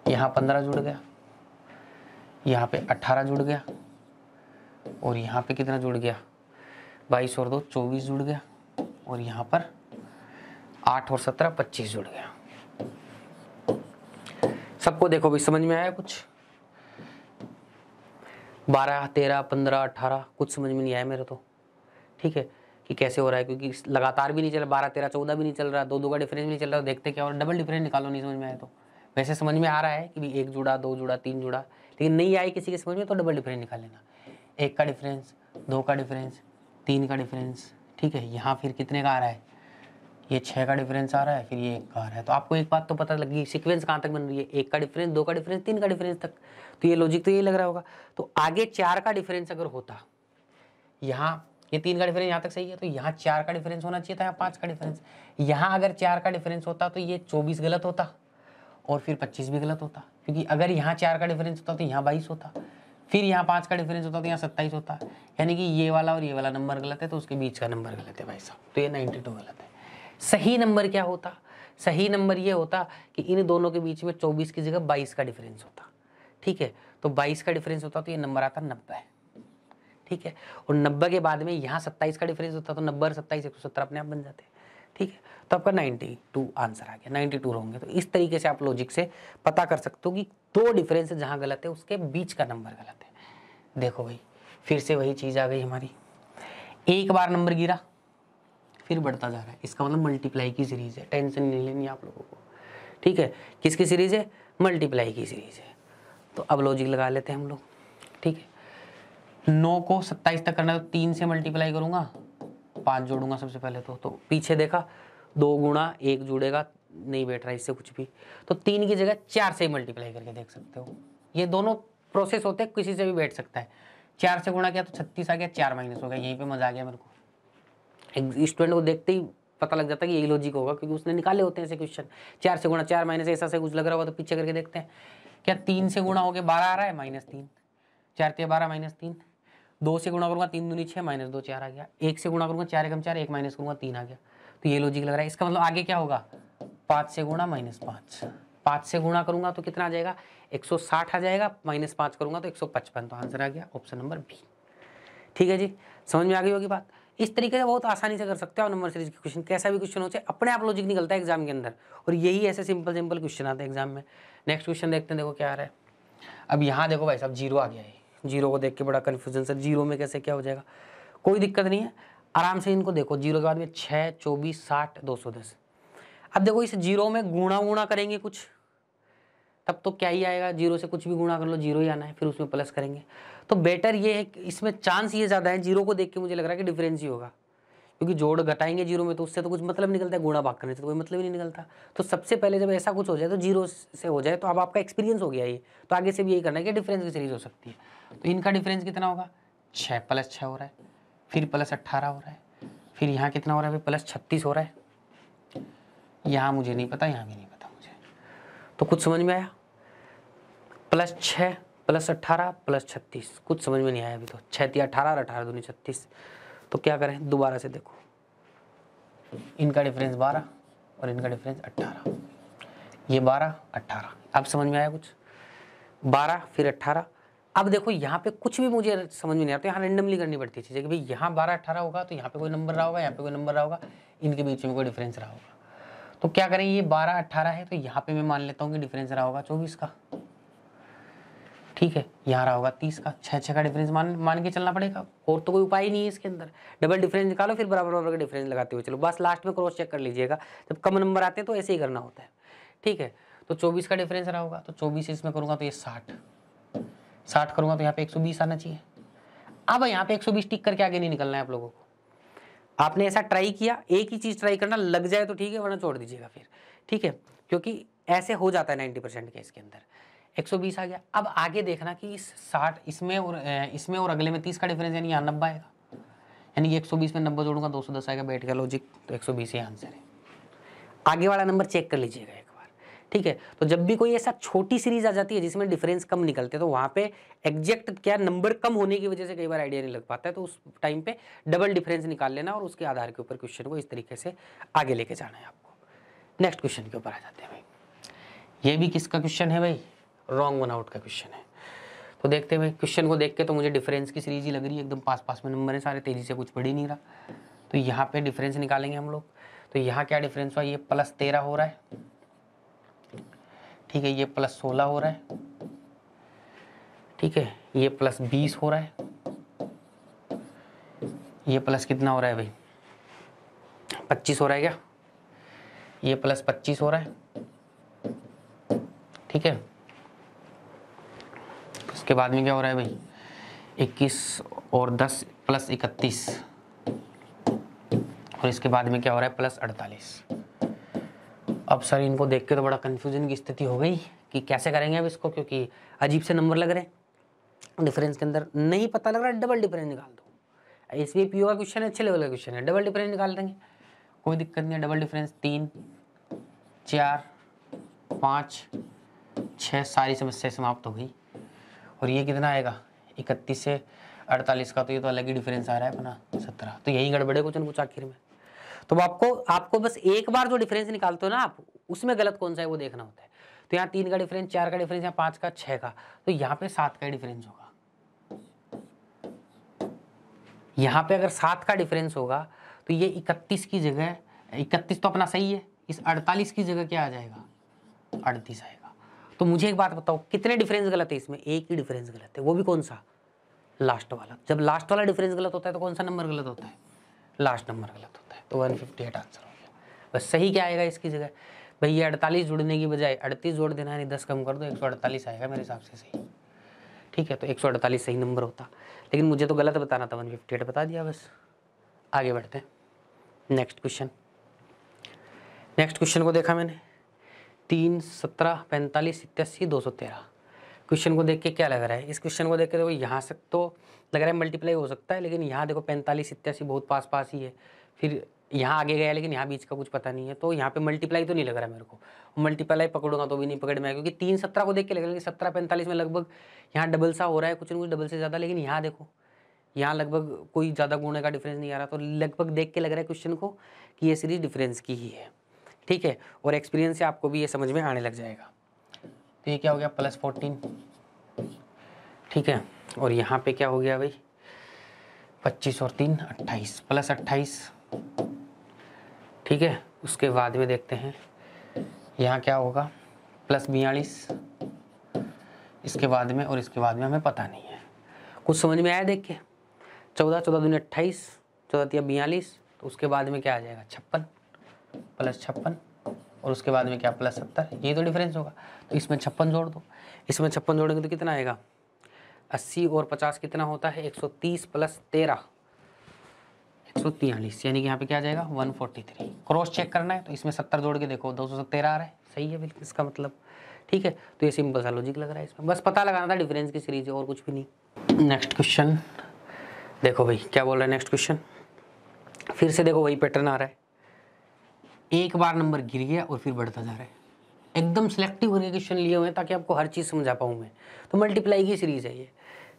यहाँ पंद्रह जुड़ गया यहाँ पे अट्ठारह जुड़ गया और यहाँ पे कितना जुड़ गया बाईस और दो चौबीस जुड़ गया और यहाँ पर आठ और सत्रह पच्चीस जुड़ गया सबको देखो भाई समझ में आया कुछ बारह तेरह पंद्रह अठारह कुछ समझ में नहीं आया मेरे तो ठीक है कि कैसे हो रहा है क्योंकि लगातार भी नहीं चल रहा बारह तेरह चौदह भी नहीं चल रहा दो दो का डिफरेंस भी नहीं चल रहा देखते क्या और डबल डिफरेंस निकालो नहीं समझ में आया तो वैसे समझ में आ रहा है कि भी एक जुड़ा दो जुड़ा तीन जुड़ा लेकिन नहीं आई किसी के समझ में तो डबल डिफरेंस निकाल लेना एक का डिफरेंस दो का डिफरेंस तीन का डिफरेंस ठीक है यहाँ फिर कितने का आ रहा है ये छः का डिफरेंस आ रहा है फिर ये एक का आ रहा है तो आपको एक बात तो पता लगी सिक्वेंस कहाँ तक बन रही है एक का डिफरेंस दो का डिफरेंस तीन का डिफरेंस तक तो ये लॉजिक तो यही लग रहा होगा तो आगे चार का डिफरेंस अगर होता यहाँ ये तीन का डिफरेंस यहाँ तक सही है तो यहाँ चार का डिफरेंस होना चाहिए था यहाँ पाँच का डिफरेंस यहाँ अगर चार का डिफरेंस होता तो ये चौबीस गलत होता और फिर पच्चीस भी गलत होता क्योंकि अगर यहाँ चार का डिफरेंस होता तो यहाँ बाईस होता फिर यहाँ पाँच का डिफरेंस होता तो यहाँ सत्ताईस होता यानी कि ये वाला और ये वाला नंबर गलत है तो उसके बीच का नंबर गलत है भाई साहब तो ये नाइन्टी टू गलत है सही नंबर क्या होता सही नंबर ये होता कि इन दोनों के बीच में चौबीस की जगह बाईस का डिफरेंस होता ठीक है तो बाईस का डिफरेंस होता तो ये नंबर आता नब्बे ठीक है और नब्बे के बाद में यहाँ सत्ताईस का डिफरेंस होता तो नब्बे और सत्ताईस एक सौ सत्तर अपने आप बन जाते हैं ठीक है तो आपका नाइन्टी आंसर आ गया नाइन्टी टू होंगे तो इस तरीके से आप लॉजिक से पता कर सकते हो कि दो डिफरेंस जहाँ गलत है उसके बीच का नंबर गलत है देखो भाई फिर से वही चीज़ आ गई हमारी एक बार नंबर गिरा फिर बढ़ता जा रहा है इसका मतलब मल्टीप्लाई की सीरीज़ है टेंशन नहीं लेनी आप लोगों को ठीक है किसकी सीरीज़ है मल्टीप्लाई की सीरीज़ है तो अब लॉजिक लगा लेते हैं हम लोग ठीक है नौ को सत्ताईस तक करना है तो तीन से मल्टीप्लाई करूंगा पाँच जोड़ूंगा सबसे पहले तो तो पीछे देखा दो गुणा एक जुड़ेगा नहीं बैठ रहा इससे कुछ भी तो तीन की जगह चार से ही मल्टीप्लाई करके देख सकते हो ये दोनों प्रोसेस होते हैं किसी से भी बैठ सकता है चार से गुणा किया तो छत्तीस आ गया चार माइनस हो गया यहीं पर मजा आ गया मेरे को स्टूडेंट को देखते ही पता लग जाता है कि यही लॉजिक होगा क्योंकि उसने निकाले होते हैं ऐसे क्वेश्चन चार से गुणा चार माइनस ऐसा से कुछ लग रहा होगा तो पीछे करके देखते हैं क्या तीन से गुणा गया बारह आ रहा है माइनस तीन चार के बारह माइनस तीन दो से गुणा करूंगा तीन दूनी छः माइनस दो चार आ गया एक से गुणा करूंगा चार एकम चार एक माइनस करूंगा तीन आ गया तो ये लॉजिक लग रहा है इसका मतलब आगे क्या होगा पाँच से गुणा माइनस पाँच पाँच से गुणा करूंगा तो कितना आ जाएगा साठ आ जाएगा माइनस पाँच करूंगा तो पचपन तो आंसर आ गया ऑप्शन नंबर बी ठीक है जी समझ में आ गई होगी बात इस तरीके से बहुत आसानी से कर सकते हो नंबर सीरीज के क्वेश्चन कैसा भी क्वेश्चन हो चाहे अपने आप लॉजिक निकलता है एग्जाम के अंदर और यही ऐसे सिंपल सिंपल क्वेश्चन आते हैं एग्जाम में नेक्स्ट क्वेश्चन देखते हैं देखो क्या आ रहा है अब यहाँ देखो भाई साहब जीरो आ गया है जीरो को देख के बड़ा कन्फ्यूजन सर जीरो में कैसे क्या हो जाएगा कोई दिक्कत नहीं है आराम से इनको देखो जीरो के बाद में छः चौबीस साठ दो सौ दस अब देखो इस जीरो में गुणा गुणा करेंगे कुछ तब तो क्या ही आएगा जीरो से कुछ भी गुणा कर लो जीरो ही आना है फिर उसमें प्लस करेंगे तो बेटर ये है कि इसमें चांस ये ज़्यादा है जीरो को देख के मुझे लग रहा है कि डिफरेंस ही होगा क्योंकि जोड़ घटाएंगे जीरो में तो उससे तो कुछ मतलब निकलता है गुणा भाग करने से तो कोई मतलब ही नहीं निकलता तो सबसे पहले जब ऐसा कुछ हो जाए तो जीरो से हो जाए तो अब आपका एक्सपीरियंस हो गया ये तो आगे से भी यही करना है कि डिफरेंस की सीरीज हो सकती है तो इनका डिफरेंस कितना होगा छः प्लस छः हो रहा है फिर प्लस अट्ठारह हो रहा है फिर यहाँ कितना हो रहा है प्लस छत्तीस हो रहा है यहाँ मुझे नहीं पता यहाँ भी नहीं पता मुझे तो कुछ समझ में आया प्लस छः प्लस अट्ठारह प्लस छत्तीस कुछ समझ में नहीं आया अभी तो छः या अठारह और अठारह दूनी छत्तीस तो क्या करें दोबारा से देखो इनका डिफरेंस बारह और इनका डिफरेंस अट्ठारह ये बारह अट्ठारह अब समझ में आया कुछ बारह फिर अट्ठारह अब देखो यहाँ पे कुछ भी मुझे समझ में नहीं आता यहाँ रेंडमली करनी पड़ती है चीज़ें कि भाई यहाँ बारह अट्ठारह होगा तो यहाँ पे कोई नंबर रहा होगा यहाँ पे कोई नंबर रहा होगा इनके बीच में कोई डिफरेंस रहा होगा तो क्या करें ये बारह अट्ठारह है तो यहाँ पे मैं मान लेता हूँ कि डिफरेंस रहा होगा चौबीस का ठीक है यहाँ रहा होगा तीस का छः छः का डिफरेंस मान मान के चलना पड़ेगा और तो कोई उपाय ही नहीं है इसके अंदर डबल डिफरेंस निकालो फिर बराबर बराबर का डिफरेंस लगाते हुए चलो बस लास्ट में क्रॉस चेक कर लीजिएगा जब कम नंबर आते हैं तो ऐसे ही करना होता है ठीक है तो चौबीस का डिफरेंस रहा होगा तो चौबीस इसमें करूँगा तो ये साठ साठ करूँगा तो यहाँ पे एक सौ बीस आना चाहिए अब यहाँ पे एक सौ बीस टिक करके आगे नहीं निकलना है आप लोगों को आपने ऐसा ट्राई किया एक ही चीज़ ट्राई करना लग जाए तो ठीक है वरना छोड़ दीजिएगा फिर ठीक है क्योंकि ऐसे हो जाता है नाइन्टी परसेंट के इसके अंदर 120 आ गया अब आगे देखना कि इस 60 इसमें और इसमें और अगले में 30 का डिफरेंस यानी यहाँ नब्बे आएगा यानी एक बीस में नब्बे जोड़ूंगा दस आएगा बैठ गया लॉजिक तो 120 ही आंसर है आगे वाला नंबर चेक कर लीजिएगा एक बार ठीक है तो जब भी कोई ऐसा छोटी सीरीज आ जाती है जिसमें डिफरेंस कम निकलते हैं तो वहाँ पे एग्जैक्ट क्या नंबर कम होने की वजह से कई बार आइडिया नहीं लग पाता है तो उस टाइम पे डबल डिफरेंस निकाल लेना और उसके आधार के ऊपर क्वेश्चन को इस तरीके से आगे लेके जाना है आपको नेक्स्ट क्वेश्चन के ऊपर आ जाते हैं भाई ये भी किसका क्वेश्चन है भाई रॉन्ग वन आउट का क्वेश्चन है तो देखते हैं भाई क्वेश्चन को देख के तो मुझे डिफरेंस की सीरीज ही लग रही है एकदम पास पास में नंबर है सारे तेज़ी से कुछ पढ़ ही नहीं रहा तो यहाँ पे डिफरेंस निकालेंगे हम लोग तो यहाँ क्या डिफरेंस हुआ ये प्लस तेरह हो रहा है ठीक है ये प्लस सोलह हो रहा है ठीक है ये प्लस बीस हो रहा है ये प्लस कितना हो रहा है भाई पच्चीस हो रहा है क्या ये प्लस पच्चीस हो रहा है ठीक है उसके बाद में क्या हो रहा है भाई इक्कीस और दस प्लस इकतीस और इसके बाद में क्या हो रहा है प्लस अड़तालीस अब सर इनको देख के तो बड़ा कन्फ्यूजन की स्थिति हो गई कि कैसे करेंगे अब इसको क्योंकि अजीब से नंबर लग रहे हैं डिफरेंस के अंदर नहीं पता लग रहा डबल डिफरेंस निकाल दो इसलिए पी का क्वेश्चन है अच्छे लेवल का क्वेश्चन है डबल डिफरेंस निकाल देंगे कोई दिक्कत नहीं है डबल डिफरेंस तीन चार पाँच छः सारी समस्याएं समाप्त हो गई और ये कितना आएगा इकतीस से अड़तालीस का तो ये तो अलग ही डिफरेंस आ रहा है अपना सत्रह तो यही गड़बड़े क्वेश्चन कुछ आखिर में तो आपको आपको बस एक बार जो डिफरेंस निकालते हो ना आप उसमें गलत कौन सा है वो देखना होता है तो यहाँ तीन का डिफरेंस चार का डिफरेंस यहाँ पांच का छह का तो यहाँ पे सात का डिफरेंस होगा यहाँ पे अगर सात का डिफरेंस होगा तो ये इकतीस की जगह इकतीस तो अपना सही है इस अड़तालीस की जगह क्या आ जाएगा अड़तीस आएगा तो मुझे एक बात बताओ कितने डिफरेंस गलत है इसमें एक ही डिफरेंस गलत है वो भी कौन सा लास्ट वाला जब लास्ट वाला डिफरेंस गलत होता है तो कौन सा नंबर गलत होता है लास्ट नंबर गलत होता है तो वन फिफ्टी एट आंसर हो गया बस सही क्या आएगा इसकी जगह भैया अड़तालीस जुड़ने की बजाय अड़तीस जोड़ देना यानी दस कम कर दो एक सौ अड़तालीस आएगा मेरे हिसाब से सही ठीक है तो एक सौ अड़तालीस सही नंबर होता लेकिन मुझे तो गलत बताना था वन फिफ्टी एट बता दिया बस आगे बढ़ते हैं नेक्स्ट क्वेश्चन नेक्स्ट क्वेश्चन को देखा मैंने तीन सत्रह पैंतालीस इक्यासी दो सौ तेरह क्वेश्चन को देख के क्या लग रहा है इस क्वेश्चन को देख के देखो यहाँ से तो लग रहा है मल्टीप्लाई हो सकता है लेकिन यहाँ देखो पैंतालीस इक्यासी बहुत पास पास ही है फिर यहाँ आगे गया लेकिन यहाँ बीच का कुछ पता नहीं है तो यहाँ पे मल्टीप्लाई तो नहीं लग रहा मेरे को मल्टीप्लाई पकड़ूंगा तो भी नहीं पकड़ में क्योंकि तीन सत्रह को देख के लग रहा है सत्रह पैंतालीस में लगभग यहाँ डबल सा हो रहा है कुछ ना कुछ डबल से ज़्यादा लेकिन यहाँ देखो यहाँ लगभग कोई ज़्यादा गुणे का डिफरेंस नहीं आ रहा तो लगभग देख के लग रहा है क्वेश्चन को कि ये सीरीज डिफरेंस की ही है ठीक है और एक्सपीरियंस से आपको भी ये समझ में आने लग जाएगा तो ये क्या हो गया प्लस फोर्टीन ठीक है और यहाँ पे क्या हो गया भाई पच्चीस और तीन अट्ठाईस प्लस अट्ठाईस ठीक है उसके बाद में देखते हैं यहाँ क्या होगा प्लस बयालीस इसके बाद में और इसके बाद में हमें पता नहीं है कुछ समझ में आया देख के चौदह चौदह दूनी अट्ठाईस चौदह तीन बयालीस तो उसके बाद में क्या आ जाएगा छप्पन प्लस छप्पन और उसके बाद में क्या प्लस सत्तर यही तो डिफरेंस होगा तो इसमें छप्पन जोड़ दो इसमें छप्पन जोड़ेंगे तो कितना आएगा अस्सी और पचास कितना होता है एक सौ तीस प्लस तेरह एक सौ तियालीस यानी कि यहाँ पे क्या जाएगा one forty three cross check करना है तो इसमें सत्तर जोड़ के देखो दो सौ सत्तर आ रहा है सही है बिल्कुल इसका मतलब ठीक है तो ये सिंपल सा लॉजिक लग रहा है इसमें बस पता लगाना था डिफरेंस की सीरीज और कुछ भी नहीं नेक्स्ट क्वेश्चन देखो भाई क्या बोल रहा है नेक्स्ट क्वेश्चन फिर से देखो वही पैटर्न आ रहा है एक बार नंबर गिर गया और फिर बढ़ता जा रहा है एकदम सेलेक्टिव होने क्वेश्चन लिए हुए हैं ताकि आपको हर चीज़ समझा पाऊँ मैं तो मल्टीप्लाई की सीरीज़ है ये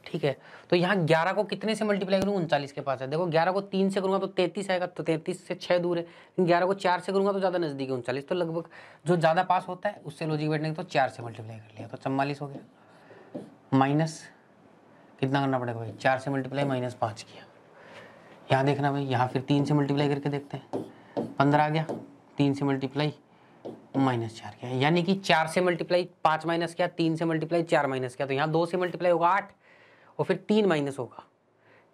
ठीक है तो यहाँ ग्यारह को कितने से मल्टीप्लाई करूँ उनचालीस के पास है देखो ग्यारह को तीन से करूँगा तो तैंतीस आएगा तो तैंतीस से छः दूर है लेकिन ग्यारह को चार से करूँगा तो ज़्यादा नज़दीक है उनचालीस तो लगभग जो ज़्यादा पास होता है उससे लॉजिक बैठने तो चार से मल्टीप्लाई कर लिया तो चम्वालीस हो गया माइनस कितना करना पड़ेगा भाई चार से मल्टीप्लाई माइनस पाँच किया यहाँ देखना भाई यहाँ फिर तीन से मल्टीप्लाई करके देखते हैं पंद्रह आ गया तीन से मल्टीप्लाई माइनस चार क्या है यानी कि चार से मल्टीप्लाई पाँच माइनस क्या तीन से मल्टीप्लाई चार माइनस क्या तो यहाँ दो से मल्टीप्लाई होगा आठ और फिर तीन माइनस होगा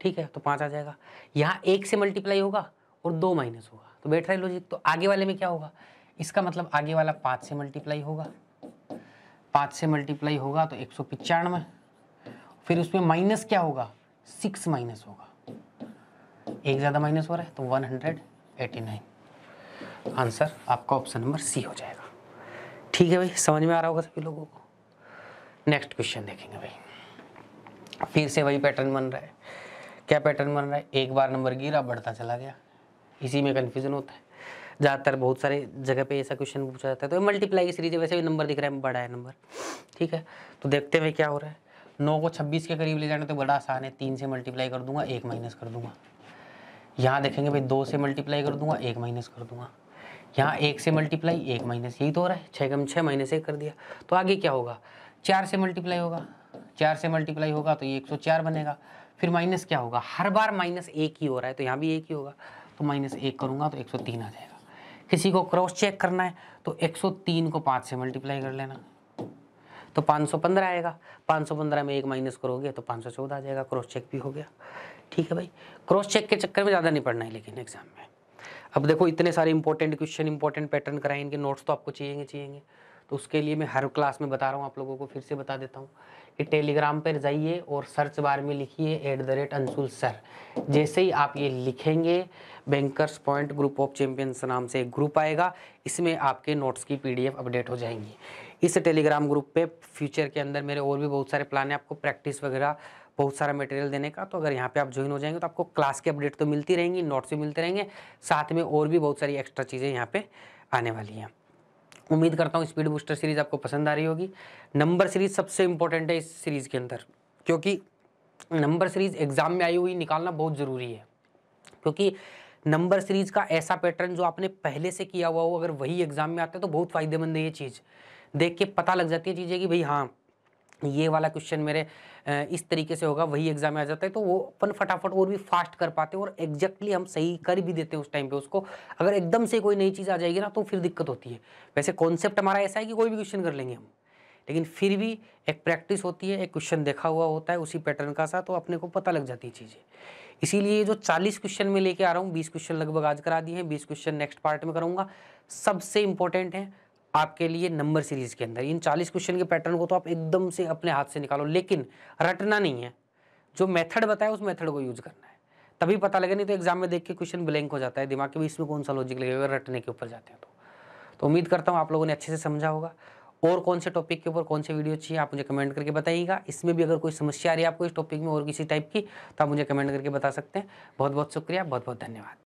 ठीक है तो पाँच आ जाएगा यहाँ एक से मल्टीप्लाई होगा और दो माइनस होगा तो बैठ रहा है लॉजिक तो आगे वाले में क्या होगा इसका मतलब आगे वाला पाँच से मल्टीप्लाई होगा पाँच से मल्टीप्लाई होगा तो एक सौ पिचानवे फिर उसमें माइनस क्या होगा सिक्स माइनस होगा एक ज़्यादा माइनस हो रहा है तो one hundred eighty nine answer आपका ऑप्शन नंबर सी हो जाएगा ठीक है भाई समझ में आ रहा होगा सभी लोगों को नेक्स्ट क्वेश्चन देखेंगे भाई फिर से वही पैटर्न बन रहा है क्या पैटर्न बन रहा है एक बार नंबर गिरा बढ़ता चला गया इसी में कन्फ्यूजन होता है ज़्यादातर बहुत सारे जगह पे ऐसा क्वेश्चन पूछा जाता है तो मल्टीप्लाई की सीरीज है वैसे भी नंबर दिख रहा है बड़ा है नंबर ठीक है तो देखते हुए क्या हो रहा है नौ को छब्बीस के करीब ले जाना तो बड़ा आसान है तीन से मल्टीप्लाई कर दूंगा एक माइनस कर दूंगा यहाँ देखेंगे भाई दो से मल्टीप्लाई कर दूंगा एक माइनस कर दूंगा यहाँ एक से मल्टीप्लाई एक माइनस एक दो रहा है छः कम छः माइनस एक कर दिया तो आगे क्या होगा चार से मल्टीप्लाई होगा चार से मल्टीप्लाई होगा तो ये एक सौ चार बनेगा फिर माइनस क्या होगा हर बार माइनस एक ही हो रहा है तो यहाँ भी एक ही होगा तो माइनस एक करूँगा तो एक सौ तीन आ जाएगा किसी को क्रॉस चेक करना है तो एक सौ तीन को पाँच से मल्टीप्लाई कर लेना तो पाँच सौ पंद्रह आएगा पाँच सौ पंद्रह में एक माइनस करोगे तो पाँच सौ चौदह आ जाएगा क्रॉस चेक भी हो गया ठीक है भाई क्रॉस चेक के चक्कर में ज़्यादा नहीं पढ़ना है लेकिन एग्जाम में अब देखो इतने सारे इंपॉर्टेंट क्वेश्चन इंपॉर्टेंट पैटर्न कराए इनके नोट्स तो आपको चाहिएंगे चाहिएंगे तो उसके लिए मैं हर क्लास में बता रहा हूँ आप लोगों को फिर से बता देता हूँ कि टेलीग्राम पर जाइए और सर्च बार में लिखिए at the rate Anshul sir जैसे ही आप ये लिखेंगे Bankers Point group of champions नाम से एक ग्रुप आएगा इसमें आपके नोट्स की पीडीएफ अपडेट हो जाएंगी इस टेलीग्राम ग्रुप पे फ्यूचर के अंदर मेरे और भी बहुत सारे प्लान हैं आपको प्रैक्टिस वगैरह बहुत सारा मटेरियल देने का तो अगर यहाँ पे आप ज्वाइन हो जाएंगे तो आपको क्लास की अपडेट तो मिलती रहेंगी नोट्स भी मिलते रहेंगे साथ में और भी बहुत सारी एक्स्ट्रा चीज़ें यहाँ पे आने वाली हैं उम्मीद करता हूँ स्पीड बूस्टर सीरीज़ आपको पसंद आ रही होगी नंबर सीरीज़ सबसे इंपॉर्टेंट है इस सीरीज़ के अंदर क्योंकि नंबर सीरीज़ एग्ज़ाम में आई हुई निकालना बहुत ज़रूरी है क्योंकि नंबर सीरीज का ऐसा पैटर्न जो आपने पहले से किया हुआ हो अगर वही एग्जाम में आता है तो बहुत फायदेमंद है ये चीज़ देख के पता लग जाती है चीज़ें कि भाई हाँ ये वाला क्वेश्चन मेरे इस तरीके से होगा वही एग्जाम में आ जाता है तो वो अपन फटाफट और भी फास्ट कर पाते हैं और एग्जैक्टली हम सही कर भी देते हैं उस टाइम पे उसको अगर एकदम से कोई नई चीज़ आ जाएगी ना तो फिर दिक्कत होती है वैसे कॉन्सेप्ट हमारा ऐसा है कि कोई भी क्वेश्चन कर लेंगे हम लेकिन फिर भी एक प्रैक्टिस होती है एक क्वेश्चन देखा हुआ होता है उसी पैटर्न का सा तो अपने को पता लग जाती है चीज़ें इसीलिए जो चालीस क्वेश्चन में लेके आ रहा हूँ बीस क्वेश्चन लगभग आज करा दिए हैं बीस क्वेश्चन नेक्स्ट पार्ट में करूँगा सबसे इंपॉर्टेंट है आपके लिए नंबर सीरीज के अंदर इन 40 क्वेश्चन के पैटर्न को तो आप एकदम से अपने हाथ से निकालो लेकिन रटना नहीं है जो मेथड बताया उस मेथड को यूज करना है तभी पता लगे नहीं तो एग्जाम में देख के क्वेश्चन ब्लैंक हो जाता है दिमाग के भी इसमें कौन सा लॉजिक लगेगा रटने के ऊपर जाते हैं तो तो उम्मीद करता हूँ आप लोगों ने अच्छे से समझा होगा और कौन से टॉपिक के ऊपर कौन से वीडियो चाहिए आप मुझे कमेंट करके बताइएगा इसमें भी अगर कोई समस्या आ रही है आपको इस टॉपिक में और किसी टाइप की तो आप मुझे कमेंट करके बता सकते हैं बहुत बहुत शुक्रिया बहुत बहुत धन्यवाद